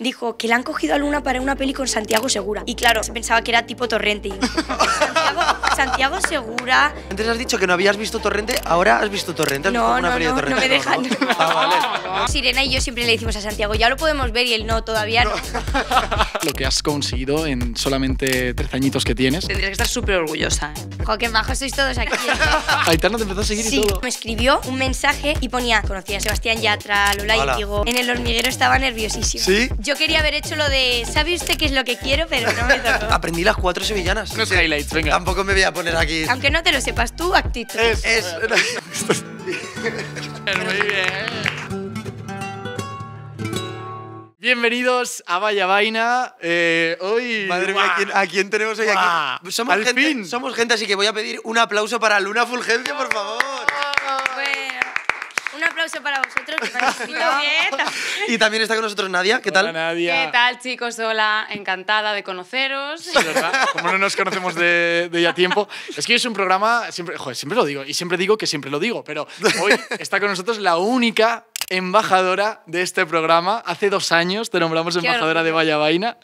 Dijo que le han cogido a Luna para una peli con Santiago Segura. Y claro, se pensaba que era tipo Torrente. Santiago, Santiago Segura. Antes has dicho que no habías visto Torrente, ahora has visto Torrente. no, no, no me dejan. Sirena y yo siempre le decimos a Santiago, ya lo podemos ver y él no, todavía no. lo que has conseguido en solamente tres añitos que tienes. Tendrías que estar súper orgullosa. ¿eh? qué majos sois todos aquí. ¿eh? Aitana te empezó a seguir y todo. Me escribió un mensaje y ponía, conocía a Sebastián Yatra, Lola y Tigo. En el hormiguero estaba nerviosísimo. ¿Sí? Yo quería haber hecho lo de, ¿sabe usted qué es lo que quiero? Pero no me tocó. Aprendí las cuatro sevillanas. No highlights, venga. Tampoco me voy a poner aquí. Aunque no te lo sepas tú, actitud. Es. es... Muy bien. Bienvenidos a Vaya Vaina. Eh, hoy. Madre mía, ¿a quién, tenemos hoy aquí? Somos gente, somos gente, así que voy a pedir un aplauso para Luna Fulgencia, por favor para vosotros. y también está con nosotros Nadia. ¿Qué tal? Nadia. ¿Qué tal, chicos? Hola, encantada de conoceros. Como no nos conocemos de, ya tiempo. Es que es un programa, siempre, siempre lo digo, y siempre digo que siempre lo digo, pero hoy está con nosotros la única embajadora de este programa. Hace dos años te nombramos embajadora de Vaya Vaina.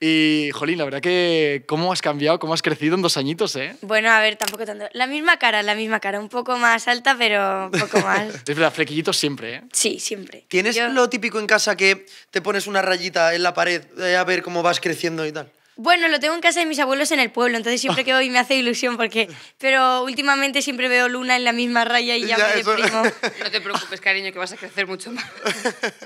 Y, jolín, la verdad que cómo has cambiado, cómo has crecido en dos añitos, ¿eh? Bueno, a ver, tampoco tanto. La misma cara, la misma cara. Un poco más alta, pero un poco más. es verdad, flequillitos siempre, ¿eh? Sí, siempre. ¿Tienes lo típico en casa que te pones una rayita en la pared eh, a ver cómo vas creciendo y tal? Bueno, lo tengo en casa de mis abuelos en el pueblo, entonces siempre que voy me hace ilusión porque... Pero últimamente siempre veo Luna en la misma raya y ya, me No te preocupes, cariño, que vas a crecer mucho más.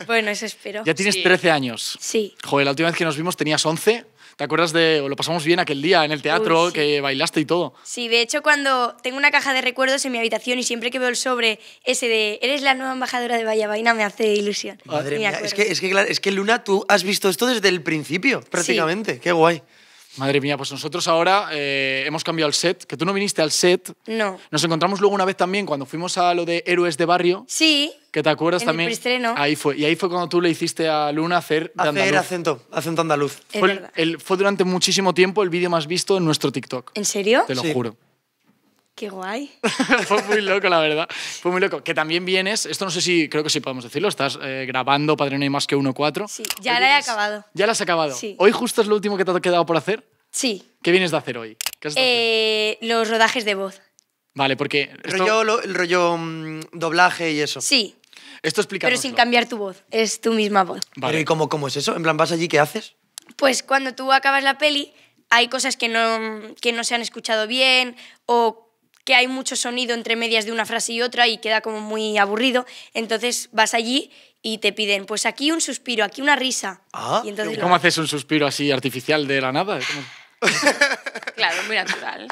Bueno, eso espero. Ya tienes 13 años. Sí. Joder, la última vez que nos vimos tenías 11. ¿Te acuerdas de, lo pasamos bien aquel día en el teatro, que bailaste y todo? Sí, de hecho cuando tengo una caja de recuerdos en mi habitación y siempre que veo el sobre ese de, eres la nueva embajadora de vaina me hace ilusión. Madre mía, es que, es, que, es que Luna, tú has visto esto desde el principio, prácticamente. Qué guay. Madre mía, pues nosotros ahora eh, hemos cambiado el set, que tú no viniste al set. No. Nos encontramos luego una vez también cuando fuimos a lo de Héroes de Barrio. Sí. Que te acuerdas también. Ahí fue. Y ahí fue cuando tú le hiciste a Luna hacer, hacer acento, acento andaluz. fue, fue durante muchísimo tiempo el vídeo más visto en nuestro TikTok. ¿En serio? Te lo juro. Qué guay. Fue muy loco, la verdad. Fue muy loco. Que también vienes, esto no sé si, creo que sí podemos decirlo, estás eh, grabando Padre No hay más que Uno cuatro. Sí, ya la he acabado. ¿Ya la has acabado? Sí. ¿Hoy justo es lo último que te ha quedado por hacer? Sí. ¿Qué vienes de hacer hoy? Eh, los rodajes de voz. Vale, porque... el rollo mm, doblaje y eso. Sí. Esto explica. Pero sin cambiar tu voz, es tu misma voz. Vale. ¿Y cómo, es eso? ¿En plan vas allí, qué haces? Pues cuando tú acabas la peli, hay cosas que no, que no se han escuchado bien o que hay mucho sonido entre medias de una frase y otra y queda como muy aburrido. Entonces vas allí y te piden, pues aquí un suspiro, aquí una risa. Ah, y ¿Cómo haces un suspiro así artificial de la nada? Claro, muy natural.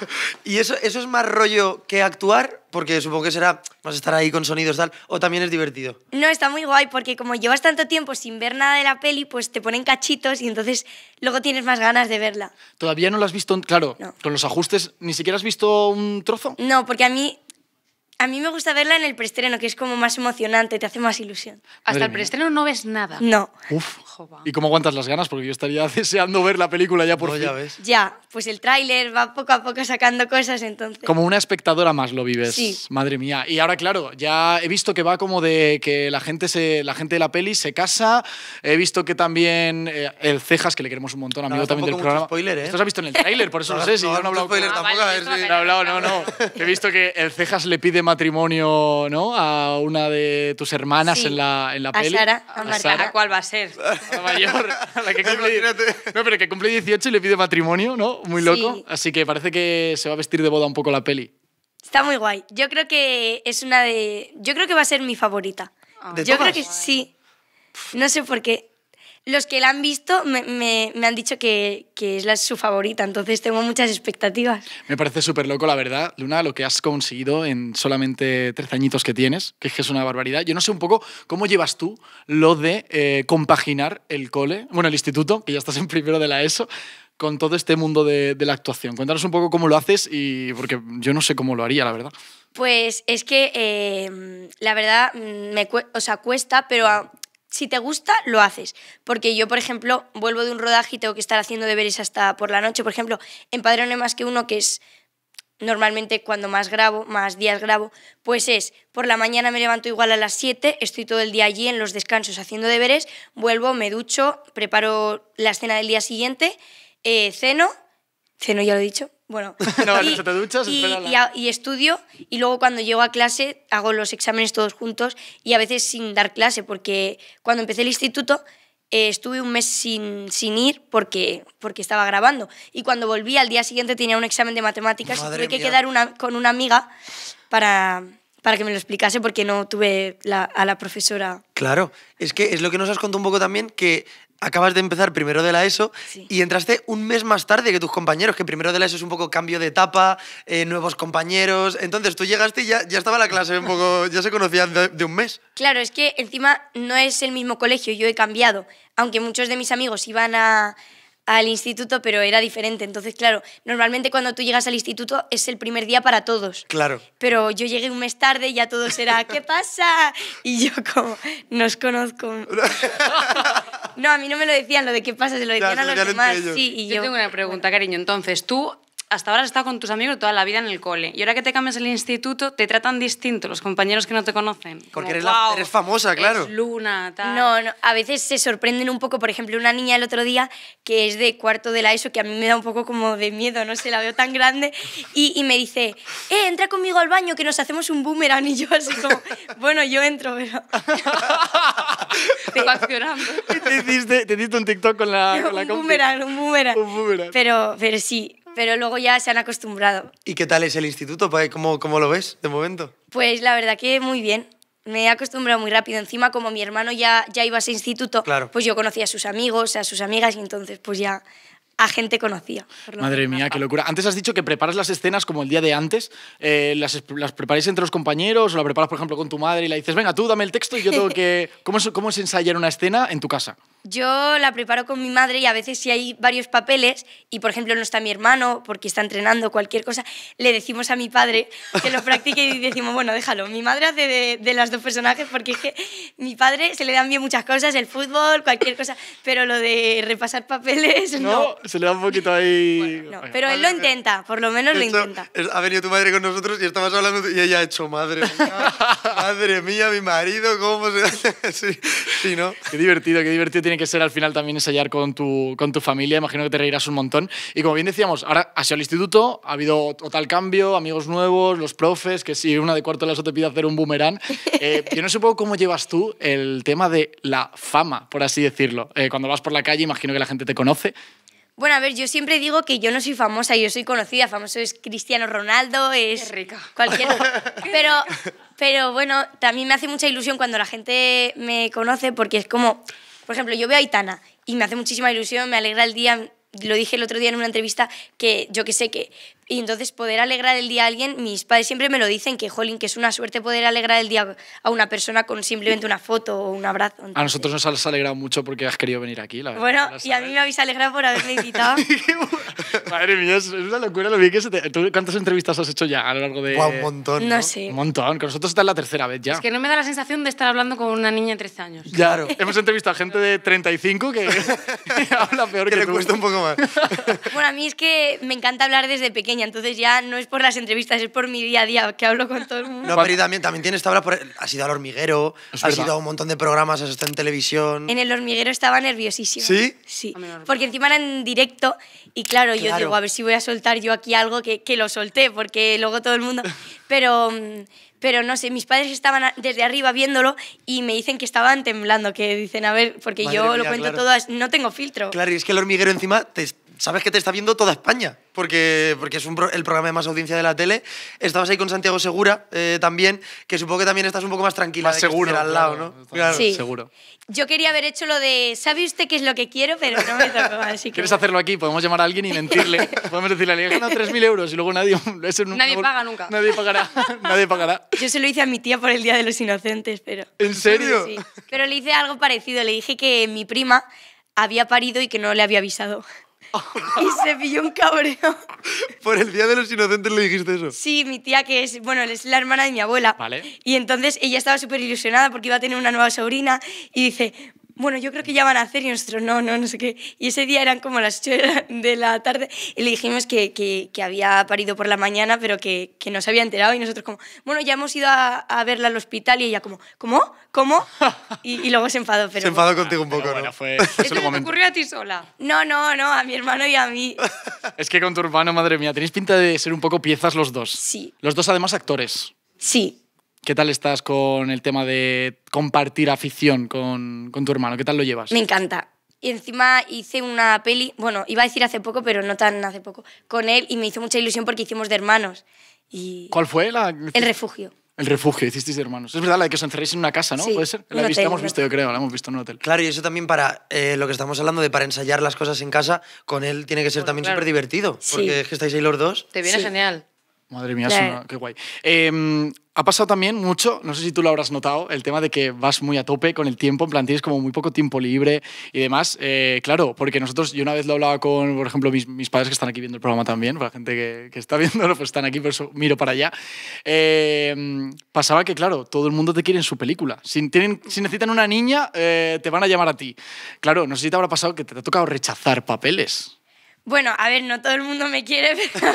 ¿Y eso, eso es más rollo que actuar? Porque supongo que será más estar ahí con sonidos tal, o también es divertido. No, está muy guay porque como llevas tanto tiempo sin ver nada de la peli, pues te ponen cachitos y entonces luego tienes más ganas de verla. ¿Todavía no la has visto? Claro, con los ajustes, ¿ni siquiera has visto un trozo? No, porque a mí a mí me gusta verla en el preestreno, que es como más emocionante, te hace más ilusión. Hasta el preestreno no ves nada. No. Uf. ¿Y cómo aguantas las ganas? Porque yo estaría deseando ver la película ya por no, fin. Ya, ves. ya, pues el tráiler va poco a poco sacando cosas entonces. Como una espectadora más lo vives. Sí. Madre mía. Y ahora, claro, ya he visto que va como de que la gente, se, la gente de la peli se casa. He visto que también eh, el Cejas, que le queremos un montón, amigo también del programa. Spoiler, ¿eh? visto en el tráiler, por eso no, sé si no, no he tampoco, No he ¿eh? no, no. he visto que el Cejas le pide más matrimonio ¿no? a una de tus hermanas en la, en la a Sara, a, ¿Cuál va a ser? La mayor. La que cumple, no, pero que cumple 18 y le pide matrimonio, ¿no? Muy loco. Así que parece que se va a vestir de boda un poco la peli. Está muy guay. Yo creo que es una de... Yo creo que va a ser mi favorita. Yo creo que sí. No sé por qué. Los que la han visto me, han dicho que, es la, su favorita, entonces tengo muchas expectativas. Me parece súper loco, la verdad, Luna, lo que has conseguido en solamente tres añitos que tienes, que es una barbaridad. Yo no sé un poco cómo llevas tú lo de eh, compaginar el cole, bueno, el instituto, que ya estás en primero de la ESO, con todo este mundo de, la actuación. Cuéntanos un poco cómo lo haces y porque yo no sé cómo lo haría, la verdad. Pues es que eh, la verdad me o sea, cuesta, pero si te gusta, lo haces. Porque yo, por ejemplo, vuelvo de un rodaje y tengo que estar haciendo deberes hasta por la noche. Por ejemplo, en más que uno, que es normalmente cuando más grabo, más días grabo, pues es, por la mañana me levanto igual a las 7, estoy todo el día allí en los descansos haciendo deberes, vuelvo, me ducho, preparo la escena del día siguiente, eh, ceno, ceno ya lo he dicho, bueno, y, estudio y luego cuando llego a clase hago los exámenes todos juntos y a veces sin dar clase porque cuando empecé el instituto eh, estuve un mes sin, sin ir porque, porque estaba grabando y cuando volví al día siguiente tenía un examen de matemáticas y tuve que quedar una, con una amiga para, para que me lo explicase porque no tuve a la profesora. Claro, es que es lo que nos has contado un poco también, que acabas de empezar primero de la ESO y entraste un mes más tarde que tus compañeros, que primero de la ESO es un poco cambio de etapa, eh, nuevos compañeros. Entonces tú llegaste y ya, ya estaba la clase un poco, ya se conocían de, un mes. Claro, es que encima no es el mismo colegio, yo he cambiado. Aunque muchos de mis amigos iban a, al instituto, pero era diferente. Entonces, claro, normalmente cuando tú llegas al instituto es el primer día para todos. Claro. Pero yo llegué un mes tarde y ya todos era, ¿qué pasa? Y yo como, ¿nos conozco. no, a mí no me lo decían lo de qué pasa, se lo decían a los demás. y yo, tengo una pregunta, cariño. Entonces, tú hasta ahora has estado con tus amigos toda la vida en el cole y ahora que te cambias el instituto te tratan distinto los compañeros que no te conocen. Porque eres, la, eres, famosa, claro. Eres luna, tal. No, no, a veces se sorprenden un poco, por ejemplo, una niña el otro día que es de cuarto de la ESO que a mí me da un poco como de miedo, no sé, la veo tan grande y, me dice, eh, entra conmigo al baño que nos hacemos un boomerang y yo así como, bueno, yo entro, pero... te, hiciste, te hiciste un TikTok con la... con la un, boomerang, un boomerang, un boomerang. Pero, pero sí, pero luego ya se han acostumbrado. ¿Y qué tal es el instituto? ¿Cómo, cómo lo ves de momento? Pues la verdad que muy bien. Me he acostumbrado muy rápido. Encima, como mi hermano ya, ya iba a ese instituto, claro. pues yo conocía a sus amigos, a sus amigas, y entonces pues ya a gente conocía. Madre mía, qué locura. Antes has dicho que preparas las escenas como el día de antes. Eh, las, las, preparáis entre los compañeros o la preparas, por ejemplo, con tu madre y la dices, venga, tú dame el texto y yo tengo que... ¿Cómo cómo es ensayar una escena en tu casa? Yo la preparo con mi madre y a veces si hay varios papeles y por ejemplo no está mi hermano porque está entrenando cualquier cosa, le decimos a mi padre que lo practique y decimos, bueno, déjalo, mi madre hace de, de las dos personajes porque es que mi padre se le dan bien muchas cosas, el fútbol, cualquier cosa, pero lo de repasar papeles no. se le da un poquito ahí... pero él lo intenta, por lo menos lo intenta. Ha venido tu madre con nosotros y estabas hablando y ella ha hecho, madre madre mía, mi marido, ¿cómo se hace? sí, ¿no? Qué divertido, qué divertido tiene que ser al final también ensayar con tu, con tu familia, imagino que te reirás un montón. Y como bien decíamos, ahora has ido al instituto, ha habido total cambio, amigos nuevos, los profes, que si una de cuarto de la te pide hacer un boomerang. Eh, yo no sé poco cómo llevas tú el tema de la fama, por así decirlo. Eh, cuando vas por la calle, imagino que la gente te conoce. Bueno, a ver, yo siempre digo que yo no soy famosa, yo soy conocida. Famoso es Cristiano Ronaldo, es. Qué Cualquier. Pero, pero bueno, también me hace mucha ilusión cuando la gente me conoce porque es como por ejemplo, yo veo a Aitana y me hace muchísima ilusión, me alegra el día. Lo dije el otro día en una entrevista que yo que sé que y entonces poder alegrar el día a alguien, mis padres siempre me lo dicen que, que es una suerte poder alegrar el día a una persona con simplemente una foto o un abrazo. A nosotros nos has alegrado mucho porque has querido venir aquí, la verdad. Bueno, y a mí me habéis alegrado por haberme invitado. Madre mía, es una locura lo bien que se te... cuántas entrevistas has hecho ya a lo largo de...? un montón, ¿no? sé. Un montón, que nosotros esta es la tercera vez ya. Es que no me da la sensación de estar hablando con una niña de 13 años. Claro. Hemos entrevistado a gente de 35 que habla peor que, que le cuesta un poco más. bueno, a mí es que me encanta hablar desde pequeña entonces ya no es por las entrevistas, es por mi día a día, que hablo con todo el mundo. No, pero también, también tienes tabla por... Has ido al hormiguero, has ido a un montón de programas, has estado en televisión... En el hormiguero estaba nerviosísimo ¿Sí? Sí, porque encima era en directo y claro, yo digo, a ver si voy a soltar yo aquí algo que, que lo solté, porque luego todo el mundo... Pero pero no sé, mis padres estaban desde arriba viéndolo y me dicen que estaban temblando, que dicen, a ver, porque yo lo cuento todo, no tengo filtro. Claro, y es que el hormiguero encima te, sabes que te está viendo toda España, porque, porque es el programa de más audiencia de la tele. Estabas ahí con Santiago Segura eh, también, que supongo que también estás un poco más tranquila. Más seguro. al lado, ¿no? Sí. Seguro. Yo quería haber hecho lo de, ¿sabe usted qué es lo que quiero? Pero no me tocó, así ¿Quieres hacerlo aquí? Podemos llamar a alguien y mentirle. Podemos decirle, le he 3.000 euros y luego nadie... Eso nadie paga nunca. Nadie pagará. nadie pagará. Yo se lo hice a mi tía por el Día de los Inocentes, pero... ¿En serio? Sí. Pero le hice algo parecido. Le dije que mi prima había parido y que no le había avisado y se pilló un cabreo. ¿Por el Día de los Inocentes le dijiste eso? Sí, mi tía que es, bueno, es la hermana de mi abuela. Vale. Y entonces ella estaba súper ilusionada porque iba a tener una nueva sobrina y dice, bueno, yo creo que ya van a hacer y nosotros no, no, no sé qué. Y ese día eran como las 8 de la tarde y le dijimos que, que, que había parido por la mañana, pero que, que, no se había enterado y nosotros como, bueno, ya hemos ido a, a verla al hospital y ella como, ¿cómo? ¿Cómo? Y, y luego se enfadó. Pero se enfadó contigo un poco, ¿no? Bueno, fue, fue ocurrió a ti sola? No, no, no, a mi hermano y a mí. Es que con tu hermano, madre mía, tenéis pinta de ser un poco piezas los dos. Sí. Los dos además actores. Sí. ¿Qué tal estás con el tema de compartir afición con, tu hermano? ¿Qué tal lo llevas? Me encanta. Y encima hice una peli, bueno, iba a decir hace poco, pero no tan hace poco, con él y me hizo mucha ilusión porque hicimos de hermanos. Y ¿Cuál fue la...? El refugio. El refugio, hicisteis de hermanos. Es verdad, la de que os encerréis en una casa, ¿no? Sí, ¿Puede ser? La, hemos visto, yo creo, la hemos visto en un hotel. Claro, y eso también para eh, lo que estamos hablando de para ensayar las cosas en casa, con él tiene que ser también súper divertido, porque es que estáis ahí los dos. Te viene genial. Madre mía, eh. qué guay. Em, ha pasado también mucho, no sé si tú lo habrás notado, el tema de que vas muy a tope con el tiempo, en plan tienes como muy poco tiempo libre y demás. Eh, claro, porque nosotros, yo una vez lo hablaba con, por ejemplo, mis, padres que están aquí viendo el programa también, para la gente que, está viéndolo, pues están aquí, por eso miro para allá. Em, pasaba que, claro, todo el mundo te quiere en su película. Si, tienen, si necesitan una niña, eh, te van a llamar a ti. Claro, no sé si te habrá pasado que te ha tocado rechazar papeles. Bueno, a ver, no todo el mundo me quiere, pero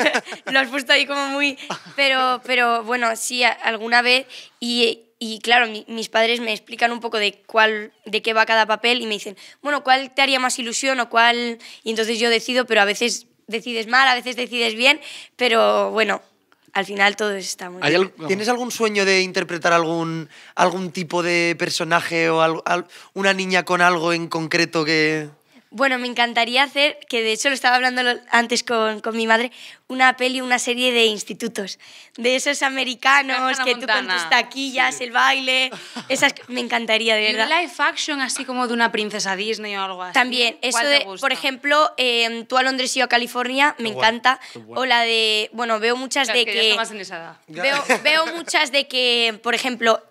lo has puesto ahí como muy... Pero, pero bueno, sí, alguna vez. Y, claro, mis padres me explican un poco de cuál, de qué va cada papel y me dicen, bueno, ¿cuál te haría más ilusión o cuál? Y entonces yo decido, pero a veces decides mal, a veces decides bien, pero bueno, al final todo está muy bien. ¿Tienes algún sueño de interpretar algún, algún tipo de personaje o una niña con algo en concreto que...? Bueno, me encantaría hacer, que de hecho lo estaba hablando antes con, mi madre, una peli, una serie de institutos. De esos americanos que tú con tus taquillas, el baile, esas me encantaría, de verdad. ¿Y live action así como de una princesa Disney o algo así? También, eso de, por ejemplo, em, tú a Londres y yo a California, me encanta. O la de, bueno, veo muchas de que... Veo, veo muchas de que, por ejemplo,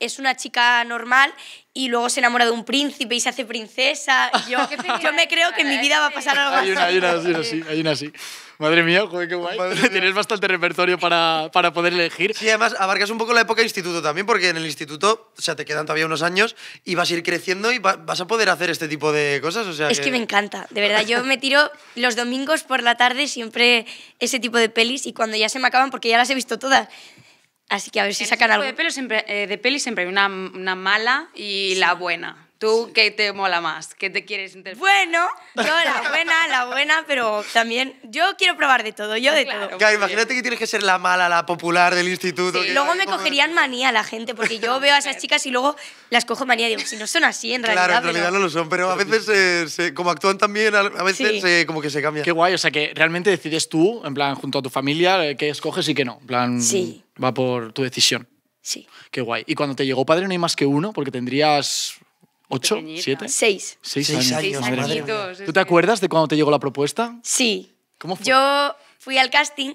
es una chica normal y luego se enamora de un príncipe y se hace princesa. Yo, me creo que en mi vida va a pasar algo así. Hay una, una, así, hay una así. Madre mía, joder, qué guay. Tienes bastante repertorio para, para, poder elegir. Sí, además abarcas un poco la época de instituto también, porque en el instituto, o sea, te quedan todavía unos años y vas a ir creciendo y vas a poder hacer este tipo de cosas. O sea, es que me encanta, de verdad. Yo me tiro los domingos por la tarde siempre ese tipo de pelis y cuando ya se me acaban, porque ya las he visto todas, Así que a ver si sacan algo. De, pelo siempre, eh, de peli siempre hay una, una mala y la buena. ¿Tú qué te mola más? ¿Qué te quieres Bueno, yo la buena, la buena, pero también yo quiero probar de todo, yo de todo. imagínate que tienes que ser la mala, la popular del instituto. Sí. luego me cogerían manía la gente, porque yo veo a esas chicas y luego las cojo manía y digo, si no son así en realidad. Claro, en realidad no lo son, pero a veces eh, se, como actúan también, a veces eh, como que se cambia. Qué guay, o sea que realmente decides tú, en plan, junto a tu familia, qué escoges y qué no. En plan... Sí. Va por tu decisión. Sí. Qué guay. ¿Y cuando te llegó padre no hay más que uno? Porque tendrías ¿Ocho? ¿Siete? Seis. Seis, Seis años. ¿Tú te acuerdas de cuando te llegó la propuesta? Sí. ¿Cómo fue? Yo fui al casting,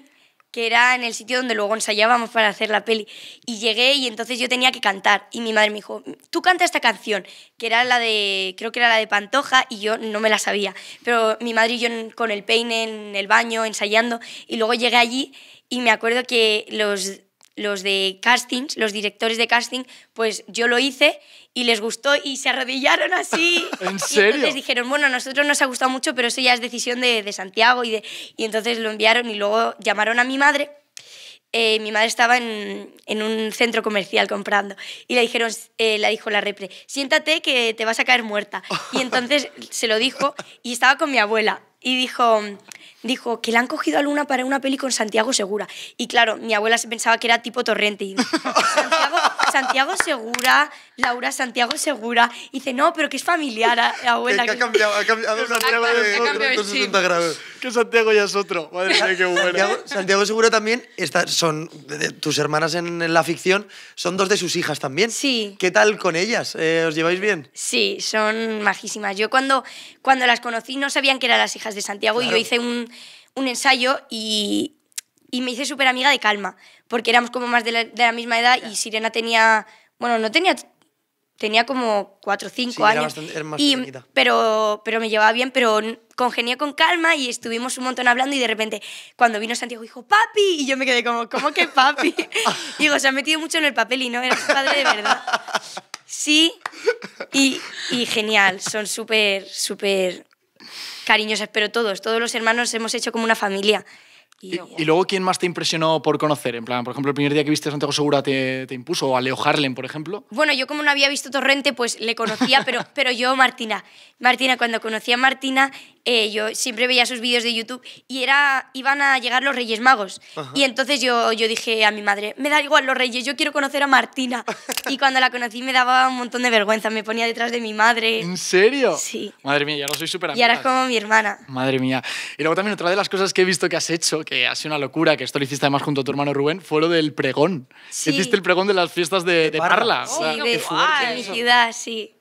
que era en el sitio donde luego ensayábamos para hacer la peli, y llegué y entonces yo tenía que cantar. Y mi madre me dijo, tú canta esta canción, que era la de, creo que era la de Pantoja, y yo no me la sabía. Pero mi madre y yo con el peine en el baño, ensayando, y luego llegué allí y me acuerdo que los los de castings, los directores de casting, pues yo lo hice y les gustó y se arrodillaron así. ¿En serio? Y entonces dijeron, bueno, a nosotros nos ha gustado mucho, pero eso ya es decisión de, de Santiago. Y, de, y entonces lo enviaron y luego llamaron a mi madre. Eh, mi madre estaba en, en, un centro comercial comprando y le dijeron, eh, la dijo la repre, siéntate que te vas a caer muerta. Y entonces se lo dijo y estaba con mi abuela y dijo, dijo que la han cogido a Luna para una peli con Santiago Segura. Y claro, mi abuela se pensaba que era tipo Torrente. Santiago, Segura, Laura Santiago Segura. dice, no, pero que es familiar, abuela. Que, ha cambiado, ha cambiado de otro, Que Santiago ya es otro. Madre mía, qué Santiago, Segura también, está, son tus hermanas en, la ficción, son dos de sus hijas también. Sí. ¿Qué tal con ellas? Eh, ¿Os lleváis bien? Sí, son majísimas. Yo cuando, cuando las conocí no sabían que eran las hijas de Santiago y yo hice un, un ensayo y, me hice súper amiga de Calma, porque éramos como más de la, misma edad y Sirena tenía, bueno, no tenía, tenía como cuatro o cinco años, pero, pero me llevaba bien, pero congenié con Calma y estuvimos un montón hablando y de repente cuando vino Santiago dijo, papi, y yo me quedé como, ¿cómo que papi? Digo, se ha metido mucho en el papel y no, era su padre de verdad. Sí, y, y genial, son súper, súper cariñosas pero todos, todos los hermanos hemos hecho como una familia. Y, luego, ¿quién más te impresionó por conocer? En plan, por ejemplo, el primer día que viste a Santiago Segura te, impuso, o a Leo Harlem, por ejemplo. Bueno, yo como no había visto Torrente, pues le conocía, pero, pero yo Martina. Martina, cuando conocí a Martina, eh, yo siempre veía sus vídeos de YouTube y era, iban a llegar los Reyes Magos. Y entonces yo, yo dije a mi madre, me da igual los Reyes, yo quiero conocer a Martina. y cuando la conocí me daba un montón de vergüenza, me ponía detrás de mi madre. ¿En serio? Sí. Madre mía, ya no soy súper Y ahora es como mi hermana. Madre mía. Y luego también otra de las cosas que he visto que has hecho, que ha sido una locura, que esto lo hiciste además junto a tu hermano Rubén, fue lo del pregón. Sí. Hiciste el pregón de las fiestas de, Parla. Sí, o mi ciudad, sí.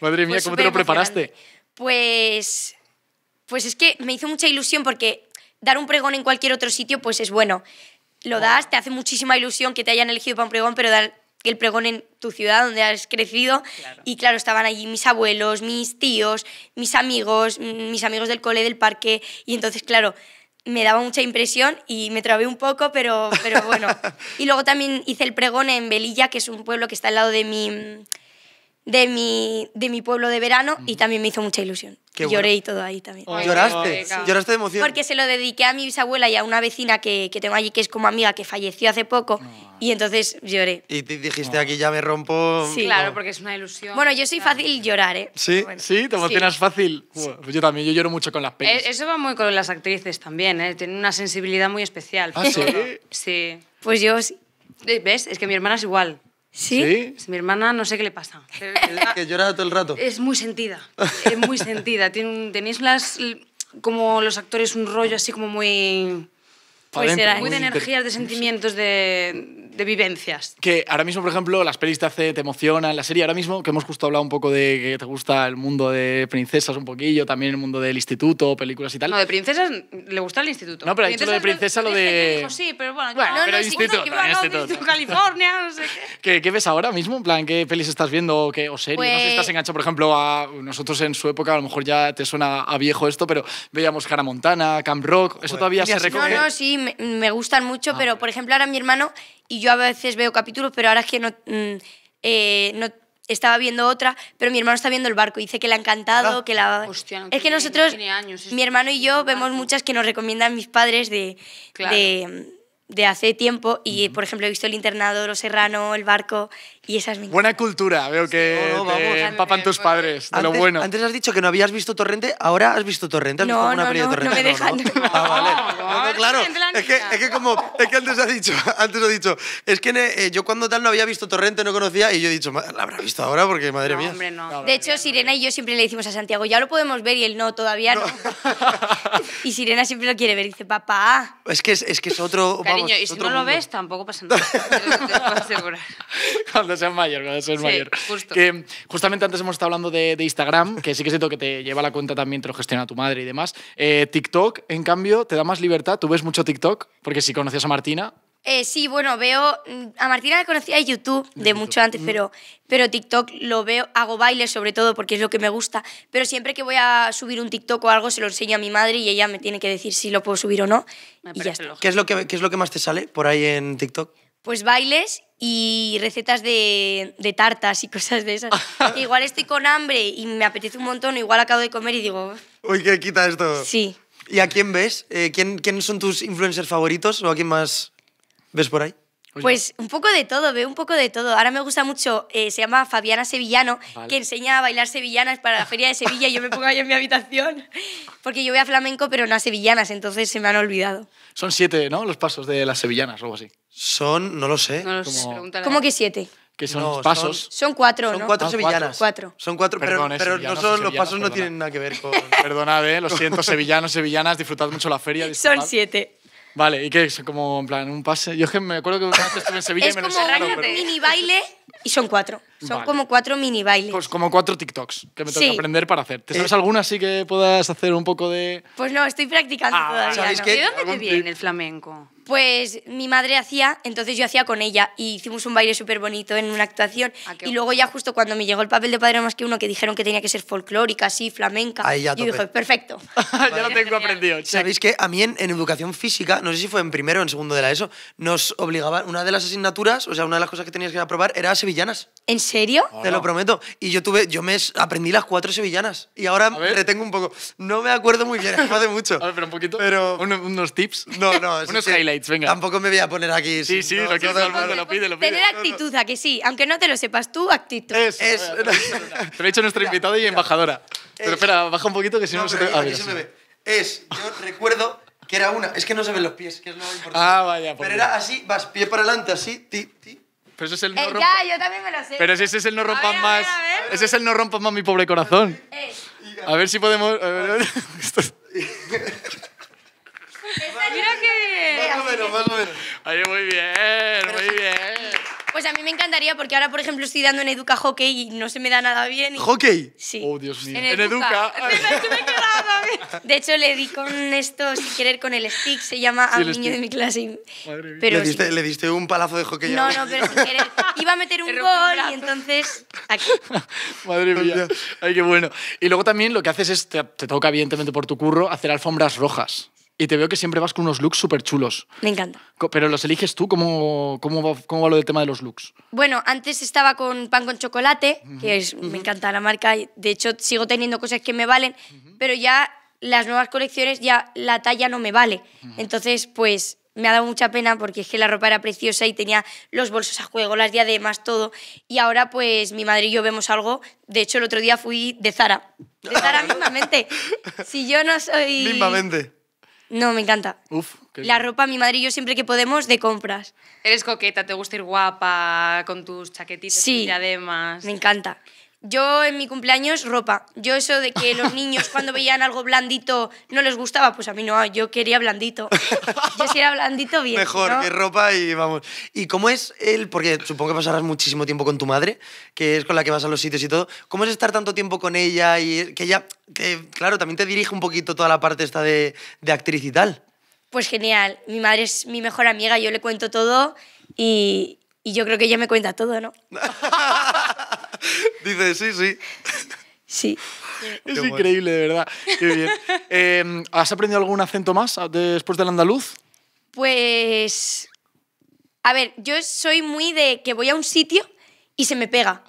Madre mía, ¿cómo te lo preparaste? Pues pues es que me hizo mucha ilusión porque dar un pregón en cualquier otro sitio, pues es bueno. Lo das, te hace muchísima ilusión que te hayan elegido para un pregón, pero dar el pregón en tu ciudad donde has crecido. Y claro, estaban allí mis abuelos, mis tíos, mis amigos, mm, mis amigos del cole, del parque. Y entonces, claro, me daba mucha impresión y me trabé un poco, pero, pero bueno. y luego también hice el pregón en Belilla, que es un pueblo que está al lado de mi de mi, de mi pueblo de verano y también me hizo mucha ilusión. Lloré y todo ahí también. ¿Lloraste? ¿Lloraste de emoción? Porque se lo dediqué a mi bisabuela y a una vecina que, que tengo allí, que es como amiga, que falleció hace poco, ah. y entonces lloré. Y dijiste, ah. aquí ya me rompo... Sí, claro, porque es una ilusión. Bueno, yo soy fácil llorar, ¿eh? Sí, te emocionas fácil. Pues yo también, yo lloro mucho con las pelis. Eh, eso va muy con las actrices también, ¿eh? Tienen una sensibilidad muy especial. ¿Ah, sí? sí. Pues yo eh, ¿Ves? Es que mi hermana es igual. ¿Sí? Pues mi hermana no sé qué le pasa. que llora todo el rato. Es muy sentida, es muy sentida. tenéis las, como los actores un rollo así como muy... Pues, muy, muy de energías, de sentimientos, de, de vivencias. Que ahora mismo, por ejemplo, las pelis te, hacen te emocionan, la serie ahora mismo, que hemos justo hablado un poco de que te gusta el mundo de princesas un poquillo, también el mundo del instituto, películas y tal. No, de princesas le gusta el instituto. No, pero ha dicho lo de princesa, lo de... sí, pero bueno, no, pero no, instituto, California, no sé qué. ves ahora mismo? En plan, ¿qué pelis estás viendo o, qué, o series? No sé si estás pues enganchado, por ejemplo, a nosotros en su época, a lo mejor ya te suena a viejo esto, pero veíamos cara Montana, Camp Rock, eso todavía se recoge. No, no, sí, me, gustan mucho, ah, pero por ejemplo ahora mi hermano y yo a veces veo capítulos, pero ahora es que no, mm, eh, no estaba viendo otra, pero mi hermano está viendo el barco, y dice que le ha encantado, que la... es que nosotros, mi hermano y yo, vemos muchas que nos recomiendan mis padres de, de, de, hace tiempo, y por ejemplo he visto El Internado, Los Serrano, El Barco, y esa es Buena cultura, veo que empapan tus padres, de antes, lo bueno. Antes has dicho que no habías visto Torrente, ahora has visto Torrente, no, una no, Torrente. No, me dejan. Ah, claro, es que, es que, como, es que antes has dicho, antes he dicho, es que eh, yo cuando tal no había visto Torrente, no conocía, y yo he dicho, la habrá visto ahora porque madre mía. de hecho, Sirena y yo siempre le decimos a Santiago, ya lo podemos ver, y él no, todavía no. y Sirena siempre lo quiere ver, y dice, papá. Es que es, que es otro. Cariño, y si no lo ves, tampoco pasa nada. te mayor, mayor. justamente antes hemos estado hablando de, Instagram, que sí que siento que te lleva la cuenta también, te lo gestiona tu madre y demás. Eh, TikTok, en cambio, te da más libertad. ¿Tú ves mucho TikTok? Porque si conocías a Martina, eh, sí, bueno, veo. A Martina la conocía de YouTube, de, mucho antes, mm. pero, pero TikTok lo veo. Hago bailes sobre todo porque es lo que me gusta. Pero siempre que voy a subir un TikTok o algo, se lo enseño a mi madre y ella me tiene que decir si lo puedo subir o no. y ya ¿Qué, es lo ¿Qué es lo que más te sale por ahí en TikTok? pues bailes y recetas de, de tartas y cosas de esas. igual estoy con hambre y me apetece un montón, igual acabo de comer y digo... Uy, que quita esto? Sí. ¿Y a quién ves? Eh, ¿quién, ¿Quién son tus influencers favoritos o a quién más ves por ahí? Pues un poco de todo, veo un poco de todo. Ahora me gusta mucho, eh, se llama Fabiana Sevillano, que enseña a bailar sevillanas para la Feria de Sevilla y yo me pongo ahí en mi habitación, porque yo voy a flamenco pero no a sevillanas, entonces se me han olvidado. Son siete, ¿no? Los pasos de las sevillanas o algo así. Son, no lo sé. No lo sé. ¿Cómo que siete? que son pasos. Son, cuatro, cuatro, Son ah, cuatro sevillanas. Cuatro. Son cuatro, Perdón, pero, los pasos no tienen nada que ver con... Perdonad, eh, lo siento, sevillanos, sevillanas, disfrutad mucho la feria. Son siete. Vale, ¿y qué es? Como en plan, un pase. Yo es que me acuerdo que una vez estuve en Sevilla y me lo Es como sacaron, un mini baile y son cuatro. Son como cuatro mini bailes. Pues como cuatro TikToks que me tengo que aprender para hacer. ¿Te eh. sabes alguna así que puedas hacer un poco de...? Pues no, estoy practicando ah, todavía. ¿sabéis dónde viene el flamenco? Pues mi madre hacía, entonces yo hacía con ella y hicimos un baile súper bonito en una actuación. Ah, y luego ya justo cuando me llegó el papel de Padre Más que Uno que dijeron que tenía que ser folclórica, así, flamenca, Ahí ya yo dije, perfecto. ya lo tengo aprendido. Sabéis que a mí en, educación física, no sé si fue en primero o en segundo de la ESO, nos obligaban, una de las asignaturas, o sea, una de las cosas que tenías que aprobar era sevillanas. ¿En serio? Te lo prometo. Y yo tuve, yo me aprendí las cuatro sevillanas y ahora retengo un poco. No me acuerdo muy bien, hace mucho. A ver, pero un poquito. unos, tips. No, no. unos highlights, venga. Tampoco me voy a poner aquí. Sí, sí, no, lo que lo pide, lo pide. Tener actitud, a que sí, aunque no te lo sepas tú, actitud. Es. es te lo he dicho nuestra invitada y embajadora. Pero espera, baja un poquito que si no, se te. Ah, se me ve. Es, yo recuerdo que era una, es que no se ven los pies, que es lo importante. Ah, vaya. Pero era así, vas pie para adelante, así, ti, ti, pero ese es el no eh, yo también me lo sé. Pero ese es el no rompa más. Ese es el no rompas más mi pobre corazón. Eh. A ver si podemos. A ver, Mira que. Más o menos, más o menos. muy bien, muy bien a mí me encantaría porque ahora, por ejemplo, estoy dando en Educa Hockey y no se me da nada bien. ¿Hockey? Sí. Oh, Dios mío. En, Educa. de hecho, le di con esto, sin querer, con el stick, se llama niño de mi clase. pero ¿Le, diste, un palazo de hockey? No, no, pero sin querer. Iba a meter un gol y entonces... Aquí. Madre mía. Ay, qué bueno. Y luego también lo que haces es, te toca evidentemente por tu curro, hacer alfombras rojas y te veo que siempre vas con unos looks súper chulos. Me encanta. Pero los eliges tú, ¿cómo, cómo, va, cómo lo del tema de los looks? Bueno, antes estaba con pan con chocolate, que es, me encanta la marca, de hecho sigo teniendo cosas que me valen, pero ya las nuevas colecciones ya la talla no me vale. Entonces, pues me ha dado mucha pena porque es que la ropa era preciosa y tenía los bolsos a juego, las diademas, todo. Y ahora pues mi madre y yo vemos algo. De hecho, el otro día fui de Zara. De Zara mismamente. Si yo no soy... Mismamente. No, me encanta. La ropa, mi madre y yo siempre que podemos, de compras. Eres coqueta, te gusta ir guapa, con tus chaquetitas sí, y además me encanta. Yo en mi cumpleaños, ropa. Yo eso de que los niños cuando veían algo blandito no les gustaba, pues a mí no, yo quería blandito. Yo si era blandito, bien. Mejor que ropa y vamos. ¿Y cómo es él? porque supongo que pasarás muchísimo tiempo con tu madre, que es con la que vas a los sitios y todo, ¿cómo es estar tanto tiempo con ella y que ella, que claro, también te dirige un poquito toda la parte esta de, actriz y tal? Pues genial, mi madre es mi mejor amiga, yo le cuento todo y, y yo creo que ella me cuenta todo, ¿no? Dice, sí, sí. Sí. Es increíble, de verdad. Qué bien. Em, ¿Has aprendido algún acento más después del andaluz? Pues. A ver, yo soy muy de que voy a un sitio y se me pega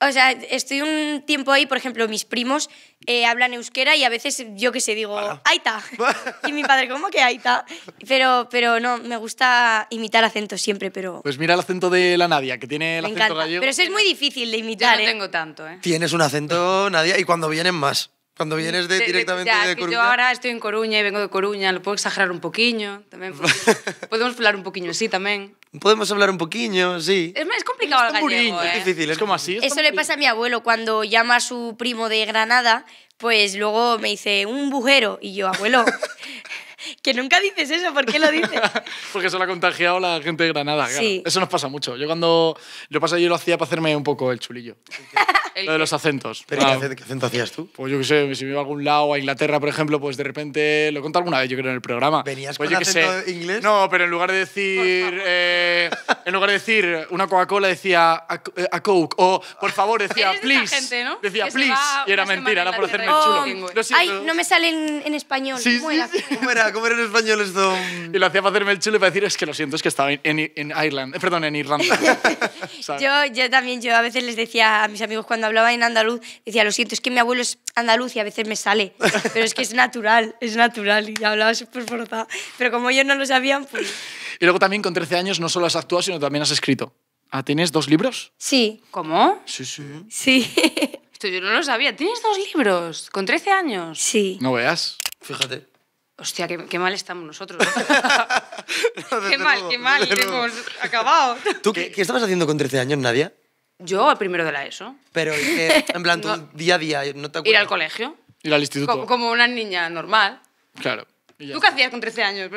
o sea, estoy un tiempo ahí, por ejemplo, mis primos eh, hablan euskera y a veces yo que sé, digo, aita. y mi padre, ¿cómo que aita? Pero, pero no, me gusta imitar acentos siempre, pero... Pues mira el acento de la Nadia, que tiene el me acento gallego. Pero eso es muy difícil de imitar, Yo no ¿eh? tengo tanto, ¿eh? Tienes un acento, Nadia, y cuando vienen más. Cuando vienes de, directamente de, ya, Coruña. Yo ahora estoy en Coruña y vengo de Coruña, lo puedo exagerar un poquito también podemos hablar un poquinho así también. Podemos hablar un poquillo, sí. Es, complicado es el gallego, ¿eh? Es difícil, es como así. Eso le pasa a mi abuelo cuando llama a su primo de Granada, pues luego me dice, un bujero. Y yo, abuelo, Que nunca dices eso, ¿por qué lo dices? Porque se lo ha contagiado la gente de Granada. Eso nos pasa mucho. Yo cuando yo pasé, yo lo hacía para hacerme un poco el chulillo. lo de los acentos. ¿Pero ¿qué, ah. acento, hacías tú? Pues yo qué sé, si me iba a algún lado, a Inglaterra, por ejemplo, pues de repente, lo conté alguna vez, yo creo, en el programa. ¿Venías pues con acento inglés? No, pero en lugar de decir, eh, en lugar de decir una Coca-Cola, decía a, Coke, o por favor, decía please. Decía please, y era mentira, era por hacerme el chulo. Oh. Ay, no me sale en, español comer en español esto? Mm. Y lo hacía para hacerme el chulo y para decir, es que lo siento, es que estaba en, en, Ireland, eh, perdón, en Irlanda. yo, yo también, yo a veces les decía a mis amigos cuando hablaba en andaluz, decía, lo siento, es que mi abuelo es andaluz y a veces me sale, pero es que es natural, es natural y hablaba súper forzado. Pero como ellos no lo sabían, pues... Y luego también con 13 años no solo has actuado, sino también has escrito. Ah, tienes dos libros? Sí. ¿Cómo? Sí, sí. Sí. Esto yo no lo sabía. ¿Tienes dos libros? ¿Con 13 años? Sí. No veas. Fíjate. Hostia, qué, qué, mal estamos nosotros. qué mal, qué mal, hemos acabado. ¿Tú qué, qué, estabas haciendo con 13 años, Nadia? Yo, al primero de la ESO. Pero, en plan, tu día a día, ¿no te acuerdas? Ir al colegio. Ir al instituto. como, una niña normal. Claro. ¿Tú qué hacías con 13 años?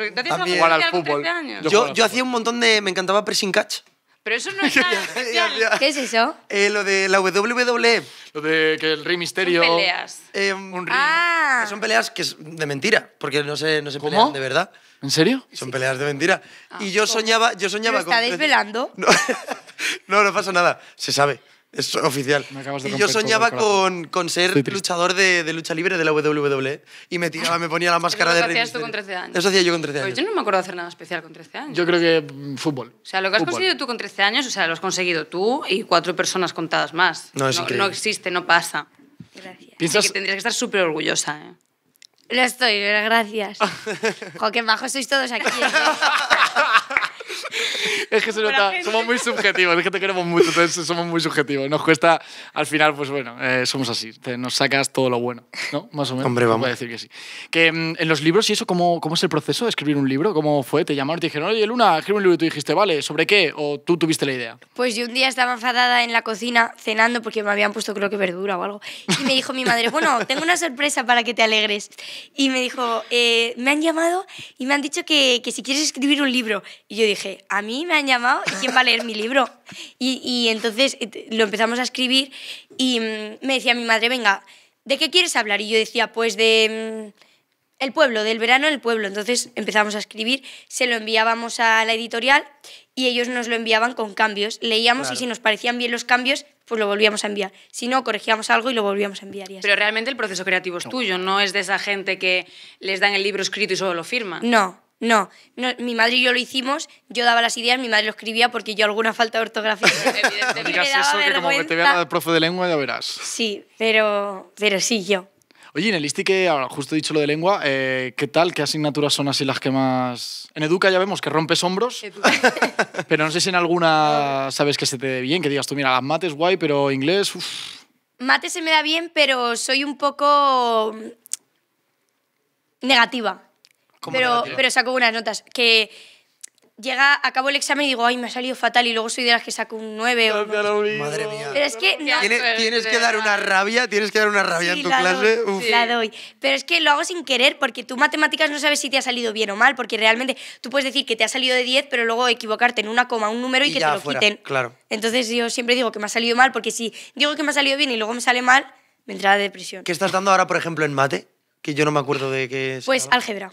Igual al fútbol. yo, yo hacía un montón de... Me encantaba pressing catch. Pero eso no es nada ¿Qué es eso? Eh, lo de la WWE. Lo de que el Rey Misterio. Son peleas. Em, un rey Ah. Son peleas que es de mentira, porque no se, no se pelean de verdad. ¿En serio? Son peleas de mentira. Ah, y yo soñaba, yo soñaba ¿Lo con. velando? no, no pasa nada. Se sabe. Es oficial. y yo soñaba con, con, ser luchador de, de, lucha libre de la WWE y me tiraba, me ponía la máscara de Rey Eso hacías tú con 13 años. Eso hacía yo con 13 pues años. Pues yo no me acuerdo de hacer nada especial con 13 años. Yo creo que mm, fútbol. O sea, lo que has conseguido tú con 13 años, o sea, lo has conseguido tú y cuatro personas contadas más. No, existe, no pasa. Gracias. ¿Piensas... que tendrías que estar súper orgullosa, ¿eh? Lo estoy, gracias. Joaquín qué sois todos aquí. ¿eh? es que se nota, somos muy subjetivos, es que te queremos mucho, entonces somos muy subjetivos. Nos cuesta, al final, pues bueno, eh, somos así, nos sacas todo lo bueno, ¿no? Más o menos. Hombre, vamos. Voy a decir que sí. Que mm, en los libros y eso, ¿cómo, ¿cómo es el proceso de escribir un libro? ¿Cómo fue? Te llamaron y te dijeron, oye, Luna, escribe un libro y tú dijiste, vale, ¿sobre qué? ¿O tú tuviste la idea? Pues yo un día estaba enfadada en la cocina cenando porque me habían puesto creo que verdura o algo. Y me dijo mi madre, bueno, tengo una sorpresa para que te alegres. Y me dijo, eh, me han llamado y me han dicho que, que si quieres escribir un libro. Y yo dije, a mí me han llamado? ¿Y quién va a leer mi libro? Y, y entonces eh, lo empezamos a escribir y mm, me decía mi madre, venga, ¿de qué quieres hablar? Y yo decía, pues de mm, el pueblo, del verano el pueblo. Entonces empezamos a escribir, se lo enviábamos a la editorial y ellos nos lo enviaban con cambios. Leíamos y si nos parecían bien los cambios, pues lo volvíamos a enviar. Si no, corregíamos algo y lo volvíamos a enviar. Pero realmente el proceso creativo es tuyo, no es de esa gente que les dan el libro escrito y solo lo firma. No, no, mi madre y yo lo hicimos, yo daba las ideas, mi madre lo escribía porque yo alguna falta de ortografía. no digas eso, que como que te vea el profe de lengua ya verás. Sí, pero, pero sí yo. Oye, en el ISTI, ahora justo dicho lo de lengua, eh, ¿qué tal? ¿Qué asignaturas son así las que más...? En Educa ya vemos que rompes hombros, pero no sé si en alguna sabes que se te dé bien, que digas tú, mira, las mates guay, pero inglés... Uff. Mate se me da bien, pero soy un poco negativa. Pero, saco unas notas. Que llega, acabo el examen y digo, ay, me ha salido fatal y luego soy de las que saco un 9 Madre mía. tienes que dar una rabia, tienes que dar una rabia en tu clase. la doy. Pero es que lo hago sin querer porque tú matemáticas no sabes si te ha salido bien o mal, porque realmente tú puedes decir que te ha salido de 10, pero luego equivocarte en una coma, un número y, que te lo quiten. claro. Entonces yo siempre digo que me ha salido mal porque si digo que me ha salido bien y luego me sale mal, me entra la depresión. ¿Qué estás dando ahora, por ejemplo, en mate? Que yo no me acuerdo de qué es. Pues álgebra.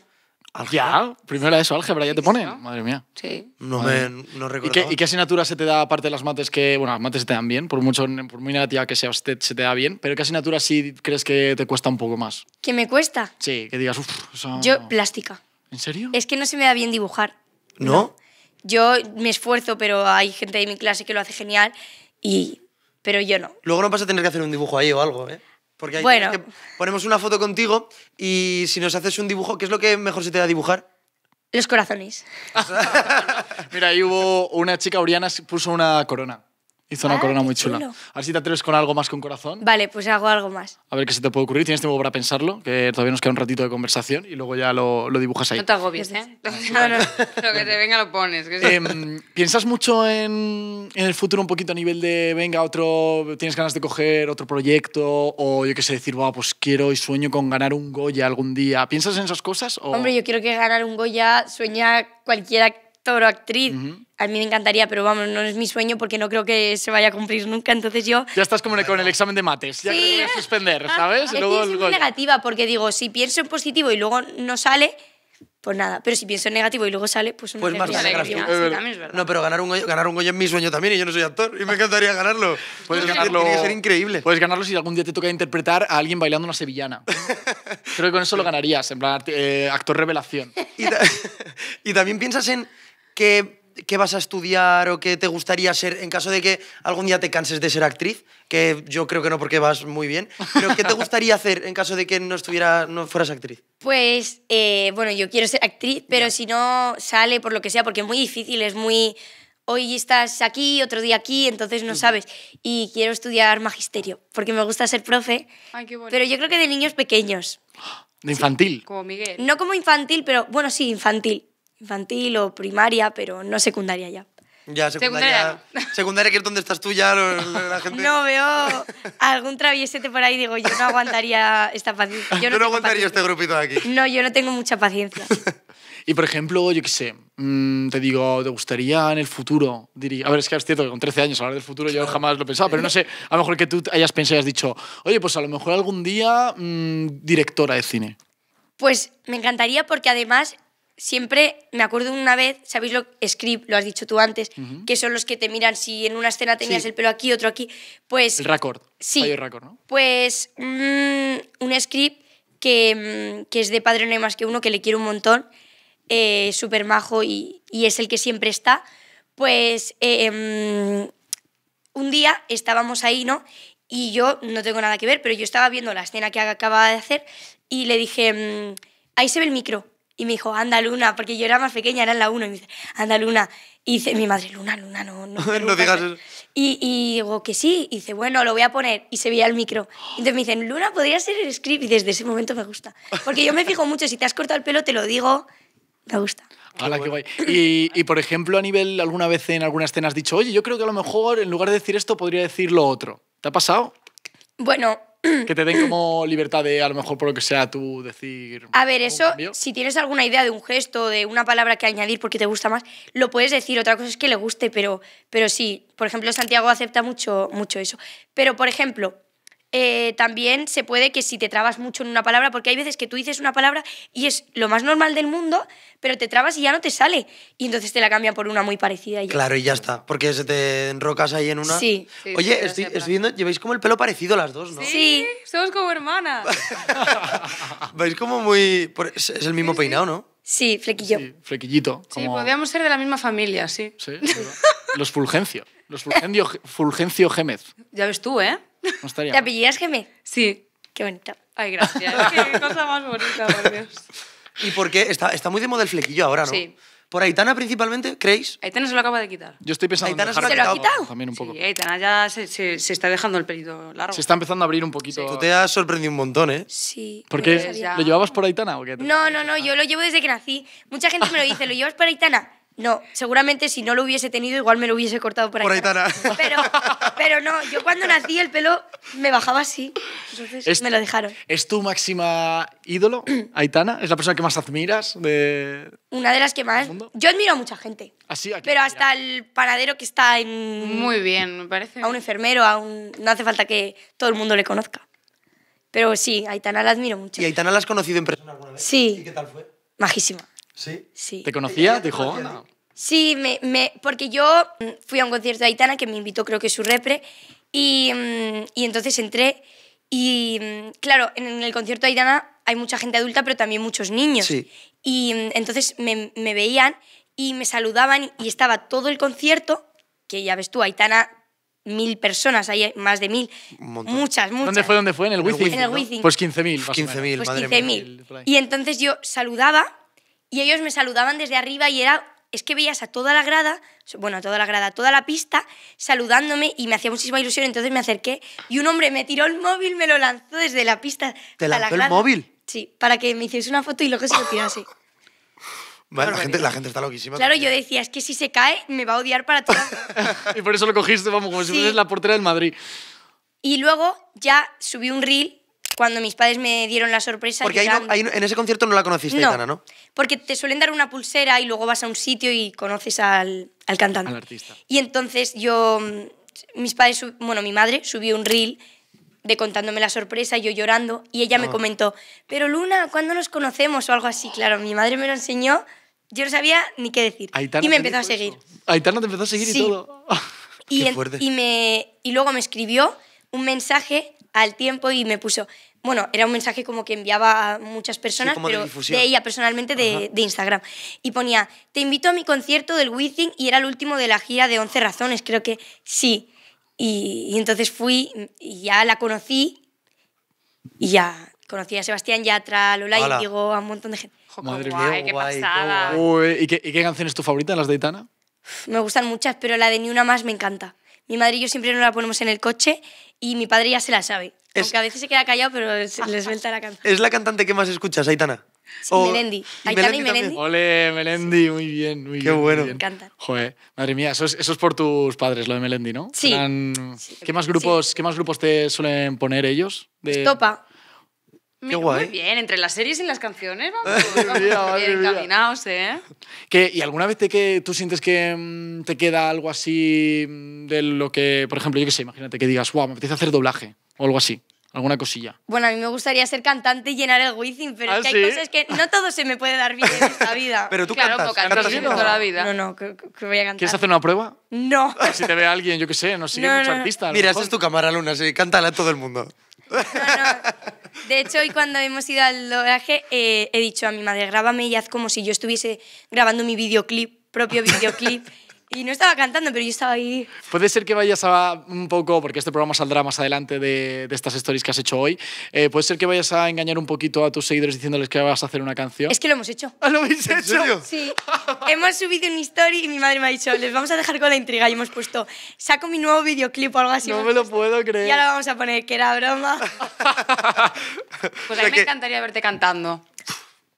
¿Álgebra? Ya, primera eso, álgebra, ya te ponen. Madre mía. Sí. No, me, ¿Y, qué, asignatura se te da aparte de las mates que, bueno, las mates se te dan bien, por, mucho, por muy negativa que sea, usted, se te da bien, pero qué asignatura sí crees que te cuesta un poco más? ¿Que me cuesta? Sí, que digas, uff, Yo, plástica. ¿En serio? Es que no se me da bien dibujar. ¿No? Yo me esfuerzo, pero hay gente de mi clase que lo hace genial y... Pero yo no. Luego no vas a tener que hacer un dibujo ahí o algo, ¿eh? Porque hay bueno. ponemos una foto contigo y si nos haces un dibujo, ¿qué es lo que mejor se te da dibujar? Los corazones. Mira, ahí hubo una chica, Oriana, puso una corona. Hizo una ah, corona muy chula. A ver si te atreves con algo más con corazón. Vale, pues hago algo más. A ver qué se te puede ocurrir. Tienes tiempo para pensarlo, que todavía nos queda un ratito de conversación y luego ya lo, dibujas ahí. No te agobies, ¿eh? Ah, lo que te venga lo pones. Em, ¿Piensas mucho en, el futuro un poquito a nivel de, venga, otro, tienes ganas de coger otro proyecto o yo qué sé, decir, wow, pues quiero y sueño con ganar un Goya algún día? ¿Piensas en esas cosas? Hombre, yo quiero que ganar un Goya sueña cualquiera actor o actriz. A mí me encantaría, pero vamos, no es mi sueño porque no creo que se vaya a cumplir nunca. Entonces yo. Ya estás como con el examen de mates, ya sí. a suspender, ¿sabes? Es luego, es negativa porque digo, si pienso en positivo y luego no sale, pues nada. Pero si pienso en negativo y luego sale, pues Pues no, pero ganar un, hoyo, ganar un es mi sueño también y yo no soy actor y me encantaría ganarlo. Puedes ganarlo. Tiene que ser increíble. Puedes ganarlo si algún día te toca interpretar a alguien bailando una sevillana. Creo que con eso lo ganarías, en plan eh, actor revelación. Y, y también piensas en qué, vas a estudiar o qué te gustaría ser en caso de que algún día te canses de ser actriz? Que yo creo que no porque vas muy bien. Pero ¿qué te gustaría hacer en caso de que no, estuviera, no fueras actriz? Pues, eh, bueno, yo quiero ser actriz, pero si no sale por lo que sea, porque es muy difícil, es muy hoy estás aquí, otro día aquí, entonces no sabes. Y quiero estudiar magisterio, porque me gusta ser profe. pero yo creo que de niños pequeños. ¿De infantil? Como No como infantil, pero bueno, sí, infantil infantil o primaria, pero no secundaria ya. Ya, secundaria. Secundaria, que es donde estás tú ya, la gente... No, veo algún traviesete por ahí digo, yo no aguantaría esta paciencia. Yo no, aguantaría este grupito de aquí. No, yo no tengo mucha paciencia. Y por ejemplo, yo qué sé, mm, te digo, ¿te gustaría en el futuro? Diría, a ver, es que es cierto que con 13 años hablar del futuro yo jamás lo he pensado, pero no sé, a lo mejor que tú hayas pensado y has dicho, oye, pues a lo mejor algún día mm, directora de cine. Pues me encantaría porque además siempre me acuerdo una vez, ¿sabéis lo script? Lo has dicho tú antes, que son los que te miran si en una escena tenías el pelo aquí, otro aquí. Pues. El Sí. el ¿no? Pues mm, un script mm, que, es de Padre No hay más que uno, que le quiero un montón, eh, súper majo y, es el que siempre está. Pues eh, mm, un día estábamos ahí, ¿no? Y yo no tengo nada que ver, pero yo estaba viendo la escena que acababa de hacer y le dije, ahí se ve el micro y me dijo, anda Luna, porque yo era más pequeña, era en la 1. Y me dice, anda Luna. Y dice mi madre, Luna, Luna, no. No, digas eso. Y, y, digo que sí. Y dice, bueno, lo voy a poner. Y se veía el micro. Entonces me dicen, Luna, podría ser el script. Y desde ese momento me gusta. Porque yo me fijo mucho, si te has cortado el pelo, te lo digo, me gusta. Ah, qué guay. Y, y, por ejemplo, a nivel, alguna vez en alguna escena has dicho, oye, yo creo que a lo mejor en lugar de decir esto podría decir lo otro. ¿Te ha pasado? Bueno, que te den como libertad de, a lo mejor por lo que sea, tú decir. A ver, eso, si tienes alguna idea de un gesto, de una palabra que añadir porque te gusta más, lo puedes decir. Otra cosa es que le guste, pero, pero sí. Por ejemplo, Santiago acepta mucho, mucho eso. Pero, por ejemplo, eh, también se puede que si te trabas mucho en una palabra, porque hay veces que tú dices una palabra y es lo más normal del mundo, pero te trabas y ya no te sale. Y entonces te la cambian por una muy parecida. Y Claro, y ya está, porque se te enrocas ahí en una. Sí. sí Oye, estoy, viendo, lleváis como el pelo parecido las dos, ¿no? Sí, somos como hermanas. veis como muy... Es el mismo peinado, ¿no? Sí, flequillo. flequillito. Sí, podríamos ser de la misma familia, sí. Sí, los Fulgencio. Los Fulgencio, Fulgencio Gémez. Ya ves tú, ¿eh? No estaría ¿Te apellidas apellías Gemé? Sí. Qué bonita. Ay, gracias. Qué cosa más bonita, por Dios. ¿Y por qué? Está, está muy de moda el flequillo ahora, ¿no? Sí. ¿Por Aitana principalmente, creéis? Aitana se lo acaba de quitar. Yo estoy pensando Aitana en dejar se lo ha quitado. También un poco. Sí, Aitana ya se, se, está dejando el pelito largo. Se está empezando a abrir un poquito. Sí. Tú te has sorprendido un montón, ¿eh? Sí. ¿Por qué? ¿Lo llevabas por Aitana o qué? No, no, no, yo lo llevo desde que nací. Mucha gente me lo dice, ¿lo llevas por Aitana? No, seguramente si no lo hubiese tenido, igual me lo hubiese cortado por, aquí. Pero, pero no, yo cuando nací el pelo me bajaba así. Entonces me lo dejaron. ¿Es tu máxima ídolo, Aitana? ¿Es la persona que más admiras? De... Una de las que más. Yo admiro a mucha gente. Así, ah, Pero hasta el panadero que está en. Muy bien, me parece. A un enfermero, a un. No hace falta que todo el mundo le conozca. Pero sí, Aitana la admiro mucho. ¿Y Aitana la has conocido en persona alguna vez? Sí. ¿Y qué tal fue? Majísima. ¿Sí? Sí. te conocía? ¿Te dijo, Sí, me, porque yo mm, fui a un concierto de Aitana que me invitó, creo que su repre, y, mm, entonces entré. Y mm, claro, en el concierto de Aitana hay mucha gente adulta, pero también muchos niños. Y entonces me, veían y me saludaban y estaba todo el concierto, que ya ves tú, Aitana mil personas, hay más de mil. Muchas, muchas. ¿Dónde fue? ¿Dónde fue? En el Wizzing. Pues Pues Y entonces yo saludaba y ellos me saludaban desde arriba y era es que veías a toda la grada, bueno, a toda la grada, a toda la pista, saludándome y me hacía muchísima ilusión, entonces me acerqué y un hombre me tiró el móvil, me lo lanzó desde la pista. ¿Te lanzó la el móvil? Sí, para que me hiciese una foto y luego se lo tirase. Bueno, la, gente, la gente está loquísima. Claro, yo decía, es que si se cae, me va a odiar para todo. y por eso lo cogiste, vamos, como si fueras la portera del Madrid. Y luego ya subí un reel cuando mis padres me dieron la sorpresa. Porque en ese concierto no la conociste, Aitana, ¿no? Porque te suelen dar una pulsera y luego vas a un sitio y conoces al, al cantante. Al artista. Y entonces yo, mm, mis padres, bueno, mi madre subió un reel de contándome la sorpresa, yo llorando, y ella me ah. comentó, pero Luna, ¿cuándo nos conocemos? O algo así, claro, mi madre me lo enseñó, yo no sabía ni qué decir. y me empezó a seguir. Aitana te empezó a seguir y todo. y, me, y luego me escribió un mensaje al tiempo y me puso, bueno, era un mensaje como que enviaba a muchas personas, pero de, ella personalmente de, Instagram. Y ponía, te invito a mi concierto del Within y era el último de la gira de 11 razones, creo que sí. Y, entonces fui, y ya la conocí y ya conocí a Sebastián Yatra, Lola y digo a un montón de gente. Madre guay, qué, pasada. ¿y, qué, ¿y, canción es tu favorita, las de Itana? Me gustan muchas, pero la de Ni Una Más me encanta. Mi madre y yo siempre nos la ponemos en el coche y mi padre ya se la sabe. Aunque a veces se queda callado, pero les suelta la canción. ¿Es la cantante que más escuchas, Aitana? o... Melendi. Aitana y Melendi. Ole, Melendi, muy bien, muy Qué bien. Qué bueno. Me encanta. Joder, madre mía, eso es, eso por tus padres, lo de Melendi, ¿no? Sí. ¿Qué, más grupos, ¿Qué más grupos te suelen poner ellos? De... Qué guay. Muy bien, entre las series y las canciones vamos, bien encaminados, ¿eh? ¿Y alguna vez te que, tú sientes que mm, te queda algo así mm, de lo que, por ejemplo, yo qué sé, imagínate que digas, wow, me apetece hacer doblaje o algo así? alguna cosilla. Bueno, a mí me gustaría ser cantante y llenar el Wizzing, pero ah, es que hay cosas que no todo se me puede dar bien en esta vida. pero tú claro, cantas, cantas, cantas no? la vida. No, no, que, voy a cantar. ¿Quieres hacer una prueba? No. si te ve alguien, yo qué sé, no sigue no, mucho no, artista. Mira, esa es tu cámara, Luna, sí, cántala a todo el mundo. De hecho, hoy cuando hemos ido al doblaje, eh, he dicho a mi madre, grábame y haz como si yo estuviese grabando mi videoclip, propio videoclip. Y no estaba cantando, pero yo estaba ahí. Puede ser que vayas a un poco, porque este programa saldrá más adelante de, de estas stories que has hecho hoy, eh, puede ser que vayas a engañar un poquito a tus seguidores diciéndoles que vas a hacer una canción. Es que lo hemos hecho. Ah, ¿Lo habéis hecho? Sí. hemos subido una story y mi madre me ha dicho, les vamos a dejar con la intriga y hemos puesto, saco mi nuevo videoclip o algo así. No me lo puedo creer. Y ahora vamos a poner que era broma. pues a mí me encantaría verte cantando.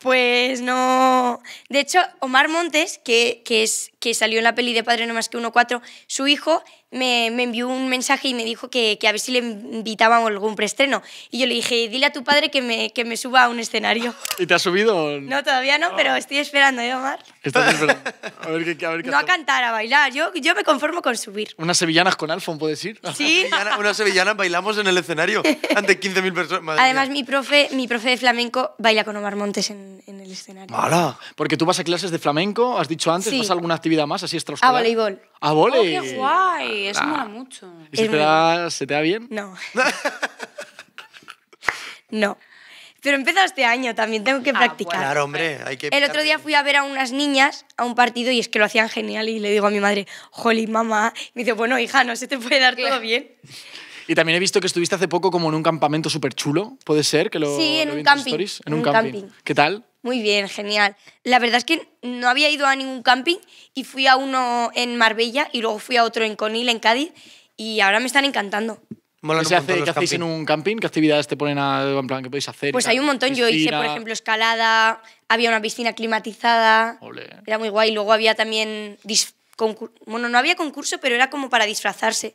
Pues no. De hecho, Omar Montes, que, es, que salió en la peli de Padre No Más Que Uno 4, su hijo me, envió un mensaje y me dijo que, a ver si le invitábamos algún preestreno. Y yo le dije, dile a tu padre que me, que me suba a un escenario. ¿Y te has subido? No, todavía no, pero ah. estoy esperando, ¿eh, Omar? A ver a ver No a cantar, a bailar. Yo, yo me conformo con subir. ¿Unas sevillanas con Alfon, puedes decir Sí. Unas sevillanas bailamos en el escenario ante 15.000 personas. Además, mi profe, mi profe de flamenco baila con Omar Montes en, el escenario. ¡mala! Porque tú vas a clases de flamenco, has dicho antes, ¿vas alguna actividad más así extraescolar? A voleibol. ¡A voleibol! Oh, qué guay! Sí, eso mola ah. mucho. se te, da, bien? No. no. Pero empezó este año, también tengo que ah, practicar. Claro, hombre, hay que... El otro día fui a ver a unas niñas a un partido y es que lo hacían genial y le digo a mi madre, jolly mamá. Y me dice, bueno, hija, no se te puede dar todo bien. Y también he visto que estuviste hace poco como en un campamento súper chulo, ¿puede ser? Que lo, sí, en un camping. ¿Qué tal? Muy bien, genial. La verdad es que no había ido a ningún camping y fui a uno en Marbella y luego fui a otro en Conil, en Cádiz, y ahora me están encantando. ¿Qué, se hace, hacéis en un camping? ¿Qué actividades te ponen a, en plan, que podéis hacer? Pues hay un montón. Yo hice, por ejemplo, escalada, había una piscina climatizada, era muy guay. Luego había también, bueno, no había concurso, pero era como para disfrazarse.